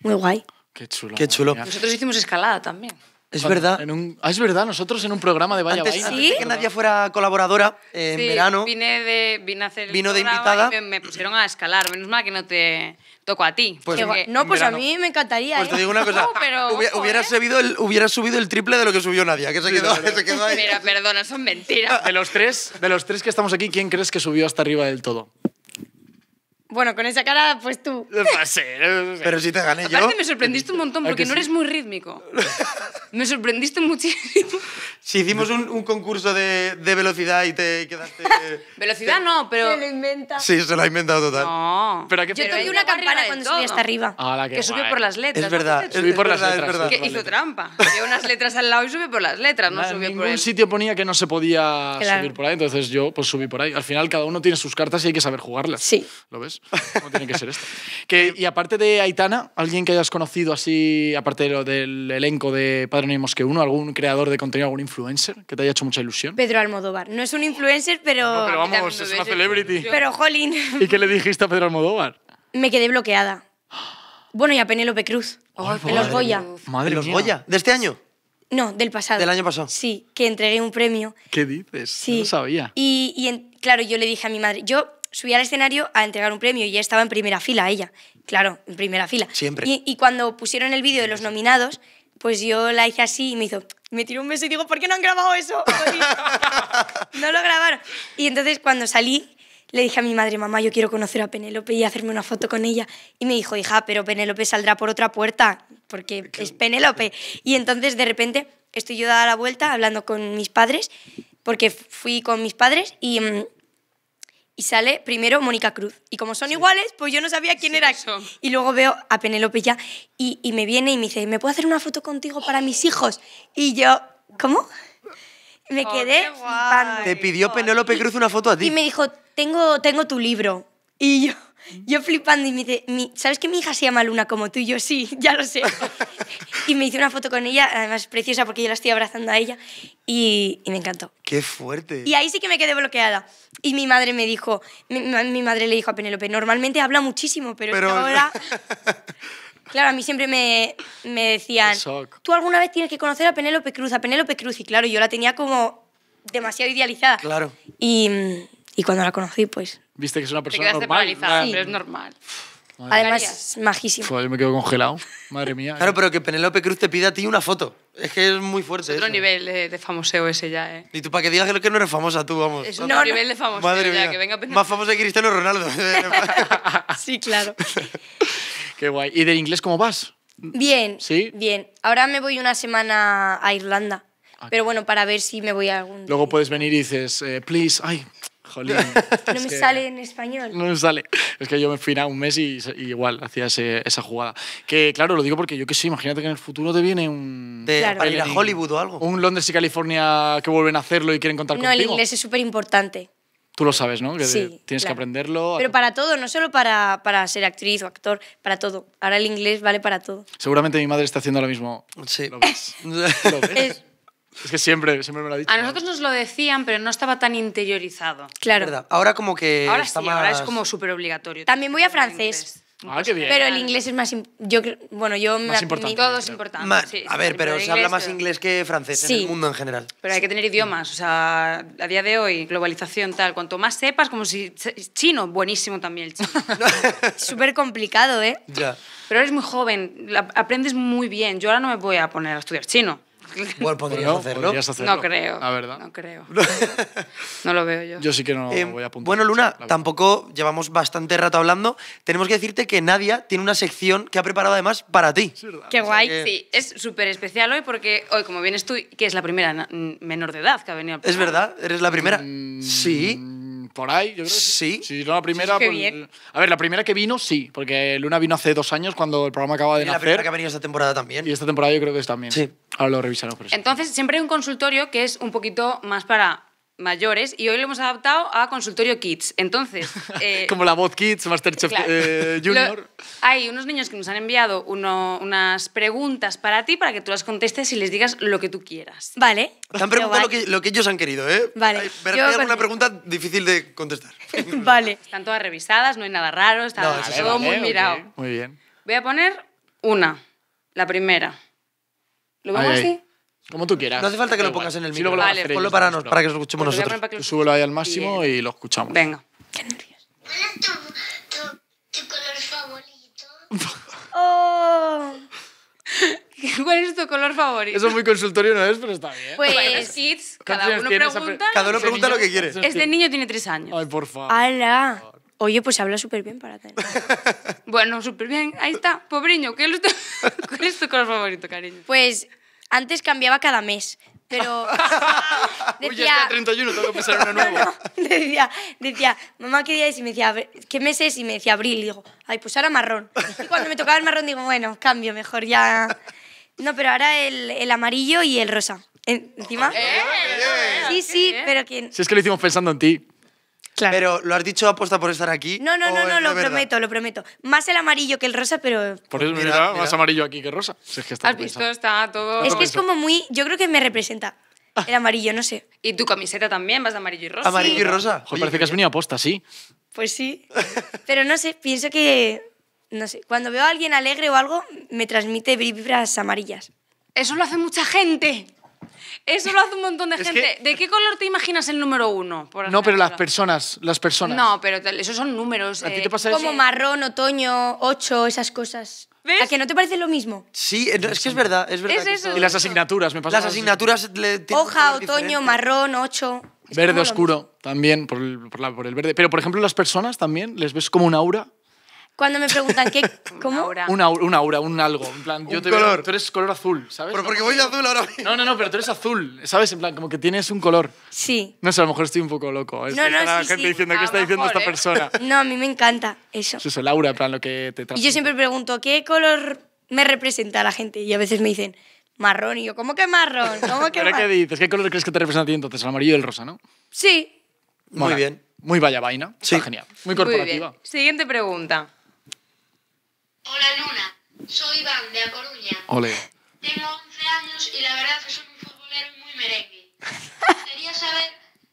Muy guay. Qué chulo. Qué chulo. Nosotros hicimos escalada también. Es verdad. Ah, es verdad, nosotros en un programa de Vaya antes, ¿Sí? que Nadia fuera colaboradora eh, en verano. Vine de, a hacer vino de invitada. me, pusieron a escalar. Menos mal que no te toco a ti. Pues porque, no, pues a mí me encantaría. Pues te ¿eh? digo una cosa. ¿eh? hubiera, subido el, triple de lo que subió Nadia, que se quedó, Mira, perdona, son mentiras. De los, tres, de los tres que estamos aquí, ¿quién crees que subió hasta arriba del todo? Bueno, con esa cara, pues tú. No sé, Pero si te gané yo. Aparte me sorprendiste un montón porque no eres muy rítmico. me sorprendiste muchísimo. Si hicimos un, concurso de, velocidad y te quedaste... velocidad no, pero... Se lo inventa. Sí, se lo ha inventado total. No. ¿Pero qué... Yo toqué una campana cuando subía subí hasta arriba. Ah, que sube por las letras. Es verdad. Subí por las letras. Verdad, que hizo trampa. Había unas letras al lado y sube por las letras, no, no por En ningún sitio ponía que no se podía subir por ahí, entonces yo pues subí por ahí. Al final cada uno tiene sus cartas y hay que saber jugarlas. Sí. ¿Lo ves? ¿Cómo tiene que ser esto? Eh, y aparte de Aitana, ¿alguien que hayas conocido así, aparte del elenco de Padronimos que uno, algún creador de contenido, algún influencer que te haya hecho mucha ilusión? Pedro Almodóvar. No es un influencer, pero... pero vamos, es una celebrity. Pero jolín. ¿Y qué le dijiste a Pedro Almodóvar? Me quedé bloqueada. Bueno, y a Penélope Cruz. en los Goya. Madre los ¿De este año? No, del pasado. ¿Del año pasado? Sí, que entregué un premio. ¿Qué dices? Sí. No sabía. Y, claro, yo le dije a mi madre, yo subí al escenario a entregar un premio y ya estaba en primera fila ella. Claro, en primera fila. Siempre. Y, cuando pusieron el vídeo de los nominados, pues yo la hice así y me hizo, me tiró un beso y digo, ¿por qué no han grabado eso? no lo grabaron. Y entonces cuando salí, le dije a mi madre, mamá, yo quiero conocer a Penélope y hacerme una foto con ella. Y me dijo, hija, pero Penélope saldrá por otra puerta, porque es Penélope. Y entonces de repente estoy yo dada la vuelta hablando con mis padres, porque fui con mis padres y mm, y sale primero Mónica Cruz. Y como son iguales, pues yo no sabía quién era. eso. Y luego veo a Penélope ya y, me viene y me dice, ¿me puedo hacer una foto contigo para mis hijos? Y yo, ¿cómo? me oh, quedé flipando. Te pidió Penélope Cruz una foto a ti. Y me dijo, tengo, tengo tu libro. Y yo... Yo flipando y me dice, ¿sabes que mi hija se llama Luna como tú? Y yo, sí, ya lo sé. y me hice una foto con ella, además preciosa porque yo la estoy abrazando a ella y, y, me encantó. ¡Qué fuerte! Y ahí sí que me quedé bloqueada. Y mi madre me dijo, mi, madre le dijo a Penélope, normalmente habla muchísimo, pero, ahora... Claro, a mí siempre me, me decían, tú alguna vez tienes que conocer a Penélope Cruz, a Penélope Cruz. Y claro, yo la tenía como demasiado idealizada. Claro. Y, y cuando la conocí, pues viste que es una persona Te normal. Paralizada, ah. pero es normal. Además, majísimo. yo me quedo congelado. Madre mía. Claro, pero que Penélope Cruz te pida a ti una foto. Es que es muy fuerte. Es otro nivel de, famoseo ese ya, ¿eh? Y tú, para que digas que no eres famosa, tú, vamos. Es otro nivel de famoseo. Madre mía. Que venga Más famoso que Cristiano Ronaldo. sí, claro. Qué guay. ¿Y del inglés cómo vas? Bien. ¿Sí? Bien. Ahora me voy una semana a Irlanda. Ah, pero bueno, para ver si me voy a algún... Luego puedes venir y dices, eh, please, ay, no me sale en español. No me sale. Es que yo me fui a un mes y, igual hacía esa jugada. Que claro, lo digo porque yo qué sé, imagínate que en el futuro te viene un. Para ir a Hollywood o algo. Un Londres y California que vuelven a hacerlo y quieren contar contigo. No, el inglés es súper importante. Tú lo sabes, ¿no? tienes que aprenderlo. Pero para todo, no solo para, ser actriz o actor, para todo. Ahora el inglés vale para todo. Seguramente mi madre está haciendo lo mismo. Sí. ¿Lo ves? Es que siempre, siempre me lo ha dicho. A nosotros nos lo decían, pero no estaba tan interiorizado. Claro. Ahora como que ahora está más... ahora es como súper obligatorio. También voy a francés. Ah, qué bien. Pero el inglés es más. Yo bueno, yo más me importante, todo es importante. a ver, pero se habla más inglés que francés en el mundo en general. Pero hay que tener idiomas. O sea, a día de hoy, globalización tal. Cuanto más sepas, como si. Chino, buenísimo también el chino. Súper complicado, ¿eh? Ya. Pero eres muy joven, aprendes muy bien. Yo ahora no me voy a poner a estudiar chino. Bueno, podrías hacerlo. No creo. No creo. No lo veo yo. Yo sí que no eh, voy a apuntar. Bueno, Luna, tampoco llevamos bastante rato hablando. Tenemos que decirte que Nadia tiene una sección que ha preparado además para ti. Qué guay, sí. Es súper especial hoy porque hoy, como vienes tú, que es la primera menor de edad que ha venido Es verdad, eres la primera. Mm, sí por ahí, yo creo que sí. Sí, no, la primera. Sí, pues, A ver, la primera que vino, sí, porque Luna vino hace dos años cuando el programa acaba de y La primera que ha venido esta temporada también. Y esta temporada yo creo que es también. Sí. Ahora lo revisaremos. Entonces, siempre hay un consultorio que es un poquito más para mayores y hoy lo hemos adaptado a consultorio kids. Entonces... Eh, Como la voz kids, Masterchef eh, Junior. hay unos niños que nos han enviado unas preguntas para ti para que tú las contestes y les digas lo que tú quieras. Vale. Te han preguntado lo, que, ellos han querido, ¿eh? Vale. Hay, pero alguna pregunta difícil de contestar. vale. Están todas revisadas, no hay nada raro, está todo muy mirado. Muy bien. Voy a poner una, la primera. ¿Lo vamos así? Como tú quieras. No hace falta que lo pongas en el micrófono micro. Vale. Ponlo para, nos- para que lo escuchemos nosotros. Súbelo ahí al máximo y lo escuchamos. Venga. ¿Cuál es tu, color favorito? Oh. ¿Cuál es tu color favorito? Eso es muy consultorio, no es, pero está bien. Pues cada uno pregunta. Cada uno pregunta lo que quiere. Este niño tiene tres años. Ay, por favor. ¡Hala! Oye, pues habla súper bien para ti Bueno, súper bien. Ahí está. Pobreño, ¿cuál es tu color favorito, cariño? Pues antes cambiaba cada mes, pero decía, Uy, ya 31, tengo que pensar uno nuevo. No, decía, decía, mamá, ¿qué día es? Y me decía, ¿qué mes es? Y me decía, abril. Y digo, ay, pues ahora marrón. Y cuando me tocaba el marrón, digo, bueno, cambio, mejor ya... No, pero ahora el, el amarillo y el rosa. Encima. Ah, sí, ah, sí, pero quién Si es que lo hicimos pensando en ti. Pero lo has dicho aposta por estar aquí. No, no, no, no, lo prometo, lo prometo. Más el amarillo que el rosa, pero. Por eso mira, más amarillo aquí que rosa. es que está está todo. Es que es como muy. Yo creo que me representa. Ah. El amarillo, no sé. Y tu camiseta también, vas de amarillo y rosa. Amarillo y rosa. Oye, parece que has venido aposta, sí. Pues sí. pero no sé, pienso que. No sé. Cuando veo a alguien alegre o algo, me transmite vibras amarillas. Eso lo hace mucha gente. Eso lo hace un montón de gente. ¿De qué color te imaginas el número uno? no, pero las personas, las personas. No, pero esos son números. ¿A eh, te pasa como marrón, otoño, ocho, esas cosas. ¿Ves? ¿A que no te parece lo mismo? Sí, es que es verdad, es verdad. eso? Y las asignaturas, me pasa. Las asignaturas... Hoja, otoño, marrón, ocho... verde oscuro, también, por el, por el verde. Pero, por ejemplo, las personas también, ¿les ves como un aura? cuando me preguntan qué. ¿Cómo? Aura. Un, aura, un, algo. En plan, yo te color. tú eres color azul, ¿sabes? Pero porque voy de azul ahora No, no, no, pero tú eres azul, ¿sabes? En plan, como que tienes un color. Sí. No sé, a lo mejor estoy un poco loco. Es ¿eh? no, no, la gente diciendo, ¿qué está diciendo esta ¿eh? persona? No, a mí me encanta eso. Es eso, el aura, en plan, lo que te Y yo siempre pregunto, ¿qué color me representa la gente? Y a veces me dicen, marrón. Y yo, ¿cómo que marrón? ¿Cómo que marrón? qué dices? ¿Qué color crees que te representa a ti entonces? El amarillo y el rosa, ¿no? Sí. Muy bien. Muy vaya vaina. Sí. genial. Muy corporativa. Siguiente pregunta. Hola Luna, soy Iván de A Coruña. Tengo 11 años y la verdad que soy un futbolero muy merengue. Quería saber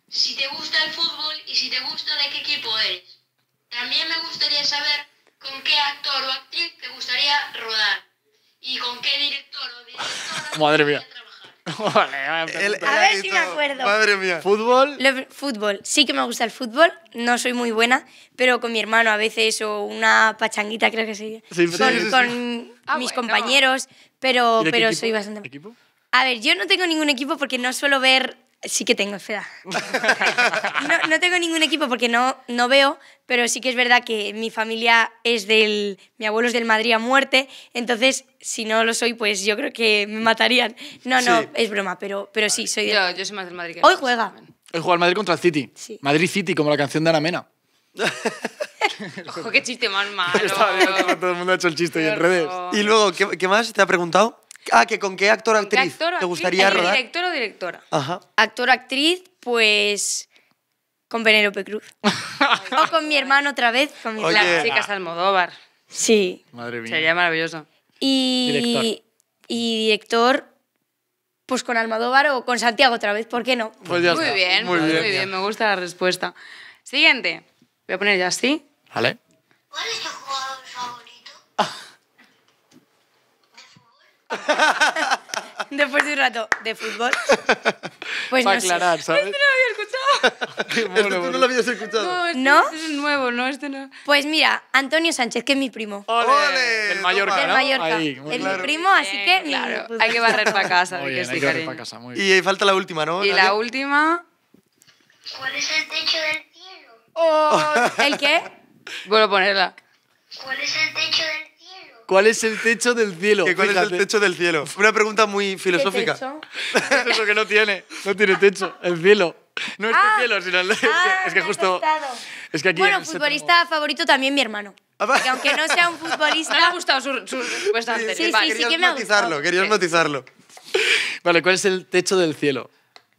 si te gusta el fútbol y si te gusta de qué equipo eres. También me gustaría saber con qué actor o actriz te gustaría rodar y con qué director o directora. Madre mía. a ver si me acuerdo. Madre mía. ¿Fútbol? fútbol. Sí que me gusta el fútbol. No soy muy buena, pero con mi hermano a veces o una pachanguita, creo que Sí, con, ah, mis compañeros, pero, pero soy bastante. ¿Equipo? A ver, yo no tengo ningún equipo porque no suelo ver Sí que tengo, espera. No, no, tengo ningún equipo porque no, no veo, pero sí que es verdad que mi familia es del... Mi abuelo es del Madrid a muerte, entonces si no lo soy, pues yo creo que me matarían. No, no, es broma, pero, pero sí, soy Yo, soy más del Madrid que Hoy juega. Hoy juega el Madrid contra el City. Madrid City, como la canción de Ana Mena. Ojo, qué chiste más malo. todo el mundo ha hecho el chiste y en redes. Y luego, ¿qué, ¿qué, más te ha preguntado? Ah, que con qué actor o actriz te gustaría actriz, eh, rodar. Director o directora. Ajá. Actor actriz, pues con Penélope Cruz. o con mi hermano otra vez, con mi chicas Almodóvar. Sí. Madre mía. Sería maravilloso. Y director. y director pues con Almodóvar o con Santiago otra vez, ¿por qué no? Pues ya muy, Bien, muy, bien, muy bien, me gusta la respuesta. Siguiente. Voy a poner ya así. Vale. Después de un rato de fútbol. Pues Para no aclarar, sé. Este ¿sabes? Este no lo había escuchado. Qué Este tú no pues. lo habías escuchado. No, este, ¿No? este es el nuevo, no, este no. Pues mira, Antonio Sánchez, que es mi primo. ¡Ole! Del Mallorca, ¿no? Mallorca. Ahí, muy Es mi primo, así Bien, que... claro. Pues hay que barrer para casa, Muy de que bien, hay que barrer para casa, muy bien. Y ahí falta la última, ¿no? Y la última, ¿Cuál es el techo del cielo? ¿El qué? vuelvo a ponerla. ¿Cuál es el techo ¿Cuál es el techo del cielo? ¿Cuál es el techo del cielo? Una pregunta muy filosófica. ¿Qué techo? es eso que no tiene. No tiene techo. El cielo. No es el ah. cielo, sino el... Ah, es que justo... Es que aquí bueno, futbolista favorito también mi hermano. Ah, que aunque no sea un futbolista... me ha gustado su, su respuesta sí, Sí, sí, sí, que me Querías notizarlo. Vale, ¿cuál es el techo del cielo?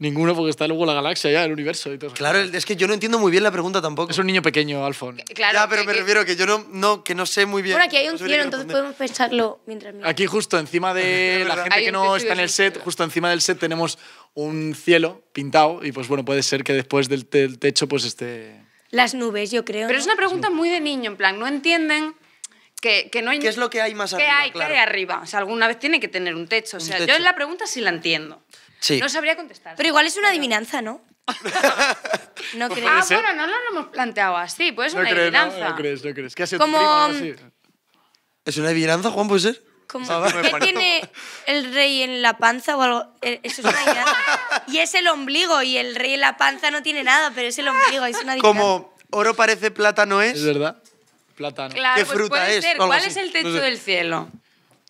Ninguno, porque está luego la galaxia ya, el universo y todo. Claro, es que yo no entiendo muy bien la pregunta tampoco. Es un niño pequeño, Alfon. Claro. Ya, pero me refiero que yo no, no, que no sé muy bien. Bueno, aquí hay un cielo, entonces podemos pensarlo mientras. Aquí, justo encima de la gente que no está en el set, justo encima del set tenemos un cielo pintado y, pues bueno, puede ser que después del, techo, pues esté. Las nubes, yo creo. Pero es una pregunta muy de niño, en plan, no entienden. Que, que, no hay, ¿Qué es lo que hay más ¿qué arriba? Hay, claro. hay arriba? O sea, alguna vez tiene que tener un techo. O sea, yo la pregunta sí la entiendo. No sabría contestar. Pero igual es una adivinanza, ¿no? no ah, creo. Ah, bueno, no lo hemos planteado así. Pues es una adivinanza. No, crees, no crees. ¿Qué hace Como... tu um, ¿Es una adivinanza, Juan, puede ser? Ah, ¿Qué tiene el rey en la panza o algo? Eh, eso es una adivinanza. Y es el ombligo, y el rey en la panza no tiene nada, pero es el ombligo, es una adivinanza. Como oro parece plátano es. Es verdad, plátano. ¿Qué pues fruta es? Ser. ¿Cuál es el techo del cielo?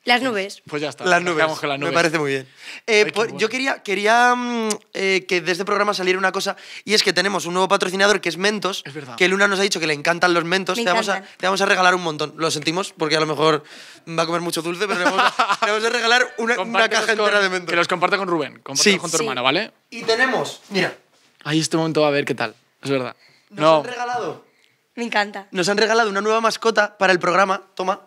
Las pues, nubes. Pues ya está. Las nubes. Me parece muy bien. Eh, yo quería, quería mm, eh, que de este programa saliera una cosa y es que tenemos un nuevo patrocinador que es Mentos. Es verdad. Que Luna nos ha dicho que le encantan los Mentos. te, Vamos a, vamos a regalar un montón. Lo sentimos porque a lo mejor va a comer mucho dulce, pero le vamos a, regalar una, caja entera de Mentos. Que los comparte con Rubén. Comparte sí. con tu hermano, ¿vale? Y tenemos, mira. Ahí este momento va a ver qué tal. Es verdad. Nos han regalado. Me encanta. Nos han regalado una nueva mascota para el programa. Toma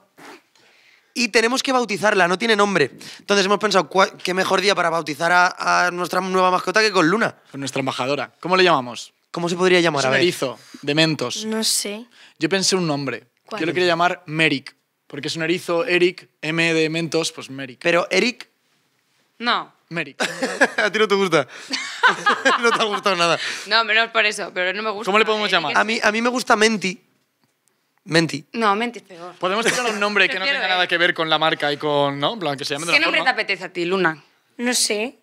y tenemos que bautizarla, no tiene nombre. Entonces hemos pensado, ¿qué mejor día para bautizar a, nuestra nueva mascota que con Luna? Con nuestra embajadora. ¿Cómo le llamamos? ¿Cómo se podría llamar? a erizo, de mentos. No sé. Yo pensé un nombre. Yo lo quería llamar Merrick, porque es un erizo, Eric, M de mentos, pues Merrick. Pero Eric... No. Merrick. a ti no te gusta. no te ha gustado nada. No, menos por eso, pero no me gusta. ¿Cómo le podemos llamar? A mí, a mí me gusta Menti. Menti. No, Menti es peor. Podemos dejar un nombre que no tenga nada que ver con la marca y con, ¿no? que ¿Qué nombre te apetece a ti, Luna? No sé.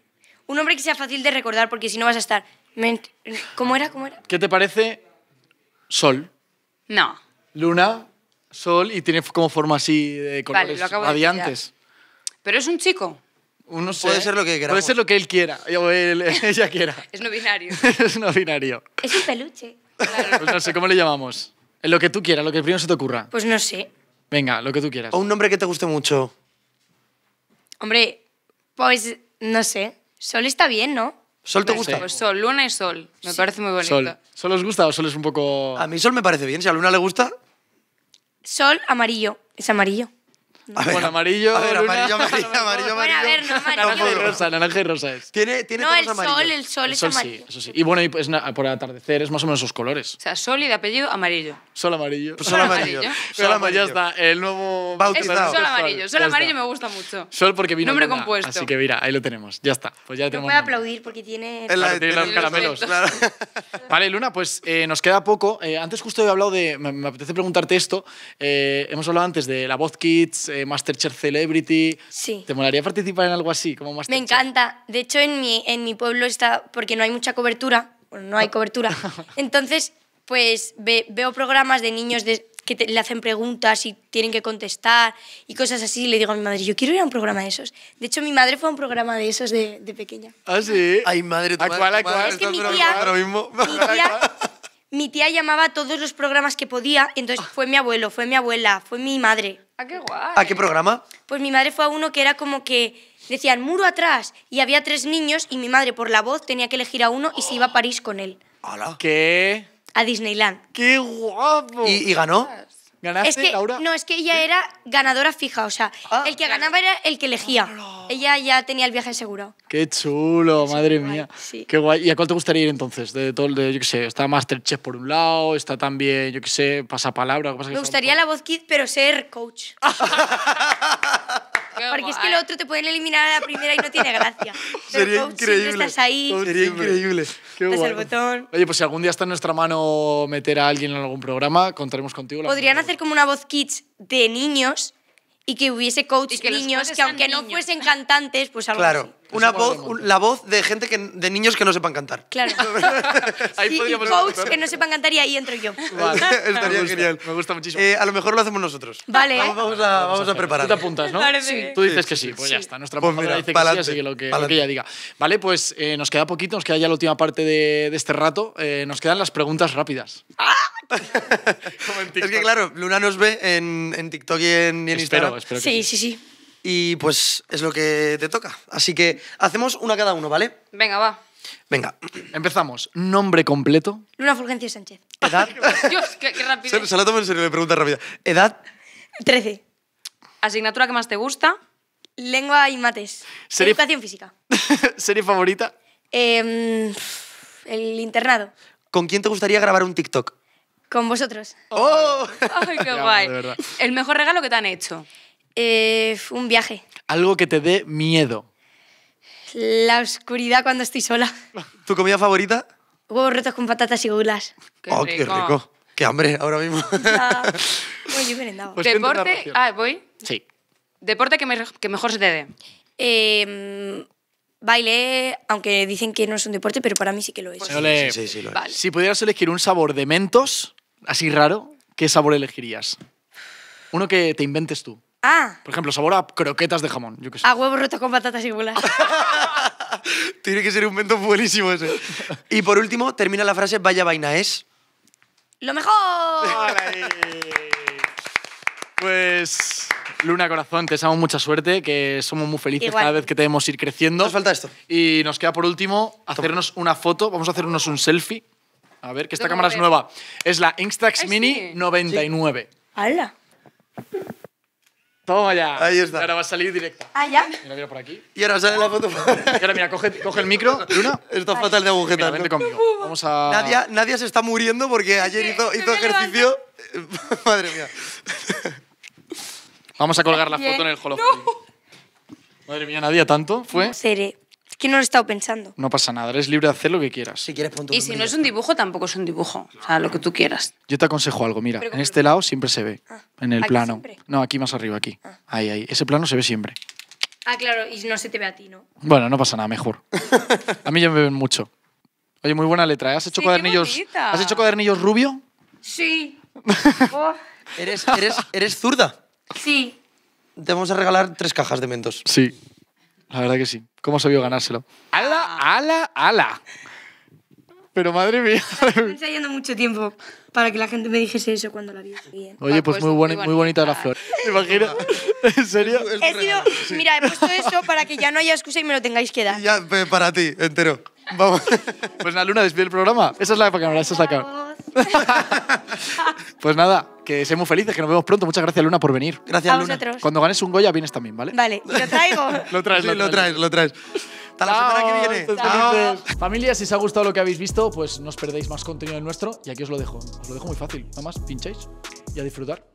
Un nombre que sea fácil de recordar porque si no vas a estar... ¿Cómo era? ¿Cómo era? ¿Qué te parece Sol? No. Luna, Sol y tiene como forma así de colores vale, Pero es un chico. Uno uh, sé, puede ser lo que quiera Puede ser lo que él quiera ella quiera. es no binario. es no binario. Es un peluche. Pues no sé, ¿cómo le llamamos? Lo que tú quieras, lo que primero se te ocurra. Pues no sé. Venga, lo que tú quieras. O un nombre que te guste mucho. Hombre, pues no sé. Sol está bien, ¿no? ¿Sol te gusta? Pues sol, luna y sol. Me parece muy bonito. Sol. ¿Sol os gusta o sol es un poco.? A mí sol me parece bien. Si a luna le gusta. Sol amarillo. Es amarillo bueno, amarillo. A ver, amarillo, amarillo, amarillo, amarillo. Bueno, a ver, no amarillo. Naranja y rosa, naranja y rosa es. Tiene, no, el sol, el sol es sol, amarillo. Sí, eso sí. Y bueno, pues, por atardecer es más o menos esos colores. O sea, sol y de apellido amarillo. Sol amarillo. Pues sol, amarillo. Sol amarillo. Ya está, el nuevo bautizado. sol amarillo. Sol amarillo me gusta mucho. Sol porque vino. Nombre compuesto. Así que mira, ahí lo tenemos. Ya está. Pues ya tenemos. Voy a aplaudir porque tiene. tiene los caramelos. Vale, Luna, pues eh, nos queda poco. Eh, antes justo he hablado de. Me apetece preguntarte esto. Eh, hemos hablado antes de la voz kids Masterchef Celebrity. Sí. ¿Te molaría participar en algo así, como Me encanta. De hecho, en mi, en mi pueblo está, porque no hay mucha cobertura, no hay cobertura, entonces, pues veo programas de niños que le hacen preguntas y tienen que contestar y cosas así. le digo a mi madre, yo quiero ir a un programa de esos. De hecho, mi madre fue a un programa de esos de, pequeña. ¿Ah, sí? Ay, madre, Es que Mi, tía, mi tía llamaba a todos los programas que podía, entonces fue mi abuelo, fue mi abuela, fue mi madre. Ah, qué ¿A qué programa? Pues mi madre fue a uno que era como que decían muro atrás y había tres niños y mi madre por la voz tenía que elegir a uno y se iba a París con él. ¿Hala? ¿Qué? A Disneyland. ¡Qué guapo! y ganó? ¿Ganaste, es que, Laura? No, es que ella era ganadora fija, o sea, ah. el que ganaba era el que elegía. Ella ya tenía el viaje seguro. ¡Qué chulo, madre mía! ¡Qué guay! ¿Y a cuál te gustaría ir entonces? De todo, de, yo qué sé, está Masterchef por un lado, está también, yo qué sé, Pasapalabra. Pasa Me gustaría la voz kid, pero ser coach. Porque es que el otro te pueden eliminar a la primera y no tiene gracia. Sería increíble. Estás ahí. Sería increíble. Qué el botón. Oye, pues si algún día está en nuestra mano meter a alguien en algún programa, contaremos contigo. Podrían hacer como una voz kids de niños y que hubiese coach de niños que aunque no fuesen cantantes, pues algo una voz, la voz de gente que, de niños que no sepan cantar. Claro. sí, que no sepan cantar y ahí entro yo. Vale. Estaría genial. Me gusta muchísimo. Eh, a lo mejor lo hacemos nosotros. Vale. Vamos, a, vamos, a, preparar. Tú te apuntas, ¿no? Sí. Tú dices que sí. Pues ya está. Nuestra pues dice que sí, así que lo que, lo que, ella diga. Vale, pues eh, nos queda poquito, nos queda ya la última parte de, de este rato. Eh, nos quedan las preguntas rápidas. ¡Ah! es que claro, Luna nos ve en, en TikTok y en, Instagram. sí, sí, sí y pues es lo que te toca. Así que hacemos una cada uno, ¿vale? Venga, va. Venga. Empezamos. Nombre completo. Luna Fulgencia Sánchez. Edad. Dios, qué, rápido. Se, lo tomo en serio, me pregunta rápida. Edad. 13. Asignatura que más te gusta. Lengua y mates. Educación física. ¿Serie favorita? Em, el internado. ¿Con quién te gustaría grabar un TikTok? Con vosotros. ¡Oh! ¡Ay, qué guay! El mejor regalo que te han hecho. Eh, un viaje. Algo que te dé miedo. La oscuridad cuando estoy sola. ¿Tu comida favorita? Huevos rotos con patatas y gulas. Qué oh, rico. qué rico. Qué hambre ahora mismo. Pues deporte. Ah, voy. Sí. Deporte que, mejor se te dé. Em, baile, aunque dicen que no es un deporte, pero para mí sí que lo es. Pues si pudieras elegir un sabor de mentos, así raro, ¿qué sabor elegirías? Uno que te inventes tú. Ah. Por ejemplo, sabor a croquetas de jamón. A huevo roto con patatas y bolas. Tiene que ser un vento buenísimo ese. Y por último, termina la frase, vaya vaina es. ¡Lo mejor! pues... Luna Corazón, te deseamos mucha suerte, que somos muy felices cada vez que te vemos ir creciendo. Nos falta esto. Y nos queda por último hacernos una foto, vamos a hacernos un selfie. A ver, que esta cámara es nueva. Es la Instax Mini 99. ¡Hala! Toma ya. Ahí está. Ahora va a salir directo. Ah, ya. Mira, mira por aquí. Y ahora sale la foto. Y ahora, mira, coge, coge el micro. Luna, está fatal de agujeta. vente conmigo. Vamos a. Nadia, Nadia, se está muriendo porque ayer hizo, hizo ejercicio. Madre mía. Vamos a colgar la foto en el holofón. Madre mía, Nadia, ¿tanto? ¿Fue? Seré no lo he estado pensando? No pasa nada, eres libre de hacer lo que quieras. Si quieres, Y si no es un dibujo, tampoco es un dibujo. O sea, lo que tú quieras. Yo te aconsejo algo, mira, en este lado siempre se ve, ah, en el plano. No, aquí más arriba, aquí. Ah. Ahí, ahí. Ese plano se ve siempre. Ah, claro, y no se te ve a ti, ¿no? Bueno, no pasa nada, mejor. A mí ya me ven mucho. Oye, muy buena letra. ¿eh? ¿Has hecho cuadernillos? ¿Has hecho cuadernillos rubio? Sí. Oh. ¿Eres, eres zurda? sí. Te vamos a regalar tres cajas de mentos. Sí. La verdad que sí. ¿Cómo se ganárselo? ¡Ala, ah. ala, ala! Pero madre mía. Estoy ensayando mucho tiempo para que la gente me dijese eso cuando la vi. Bien. Oye, ah, pues, pues, muy, buena, muy, bonita la flor. Me imagino. ¿En serio? He sido, Mira, he puesto eso para que ya no haya excusa y me lo tengáis que dar. Ya, eh, para ti, entero. Vamos. Pues la luna despide el programa. Esa es la cámara, esa es la cámara. pues nada, que seamos felices, que nos vemos pronto. Muchas gracias, Luna, por venir. Gracias, a Luna. Cuando ganes un Goya, vienes también, ¿vale? Vale, lo traigo. lo traes, lo traes, lo traes. Hasta la que viene. Familia, si os ha gustado lo que habéis visto, pues no os perdéis más contenido nuestro. Y aquí os lo dejo. Os lo dejo muy fácil. Nada más, pincháis y a disfrutar.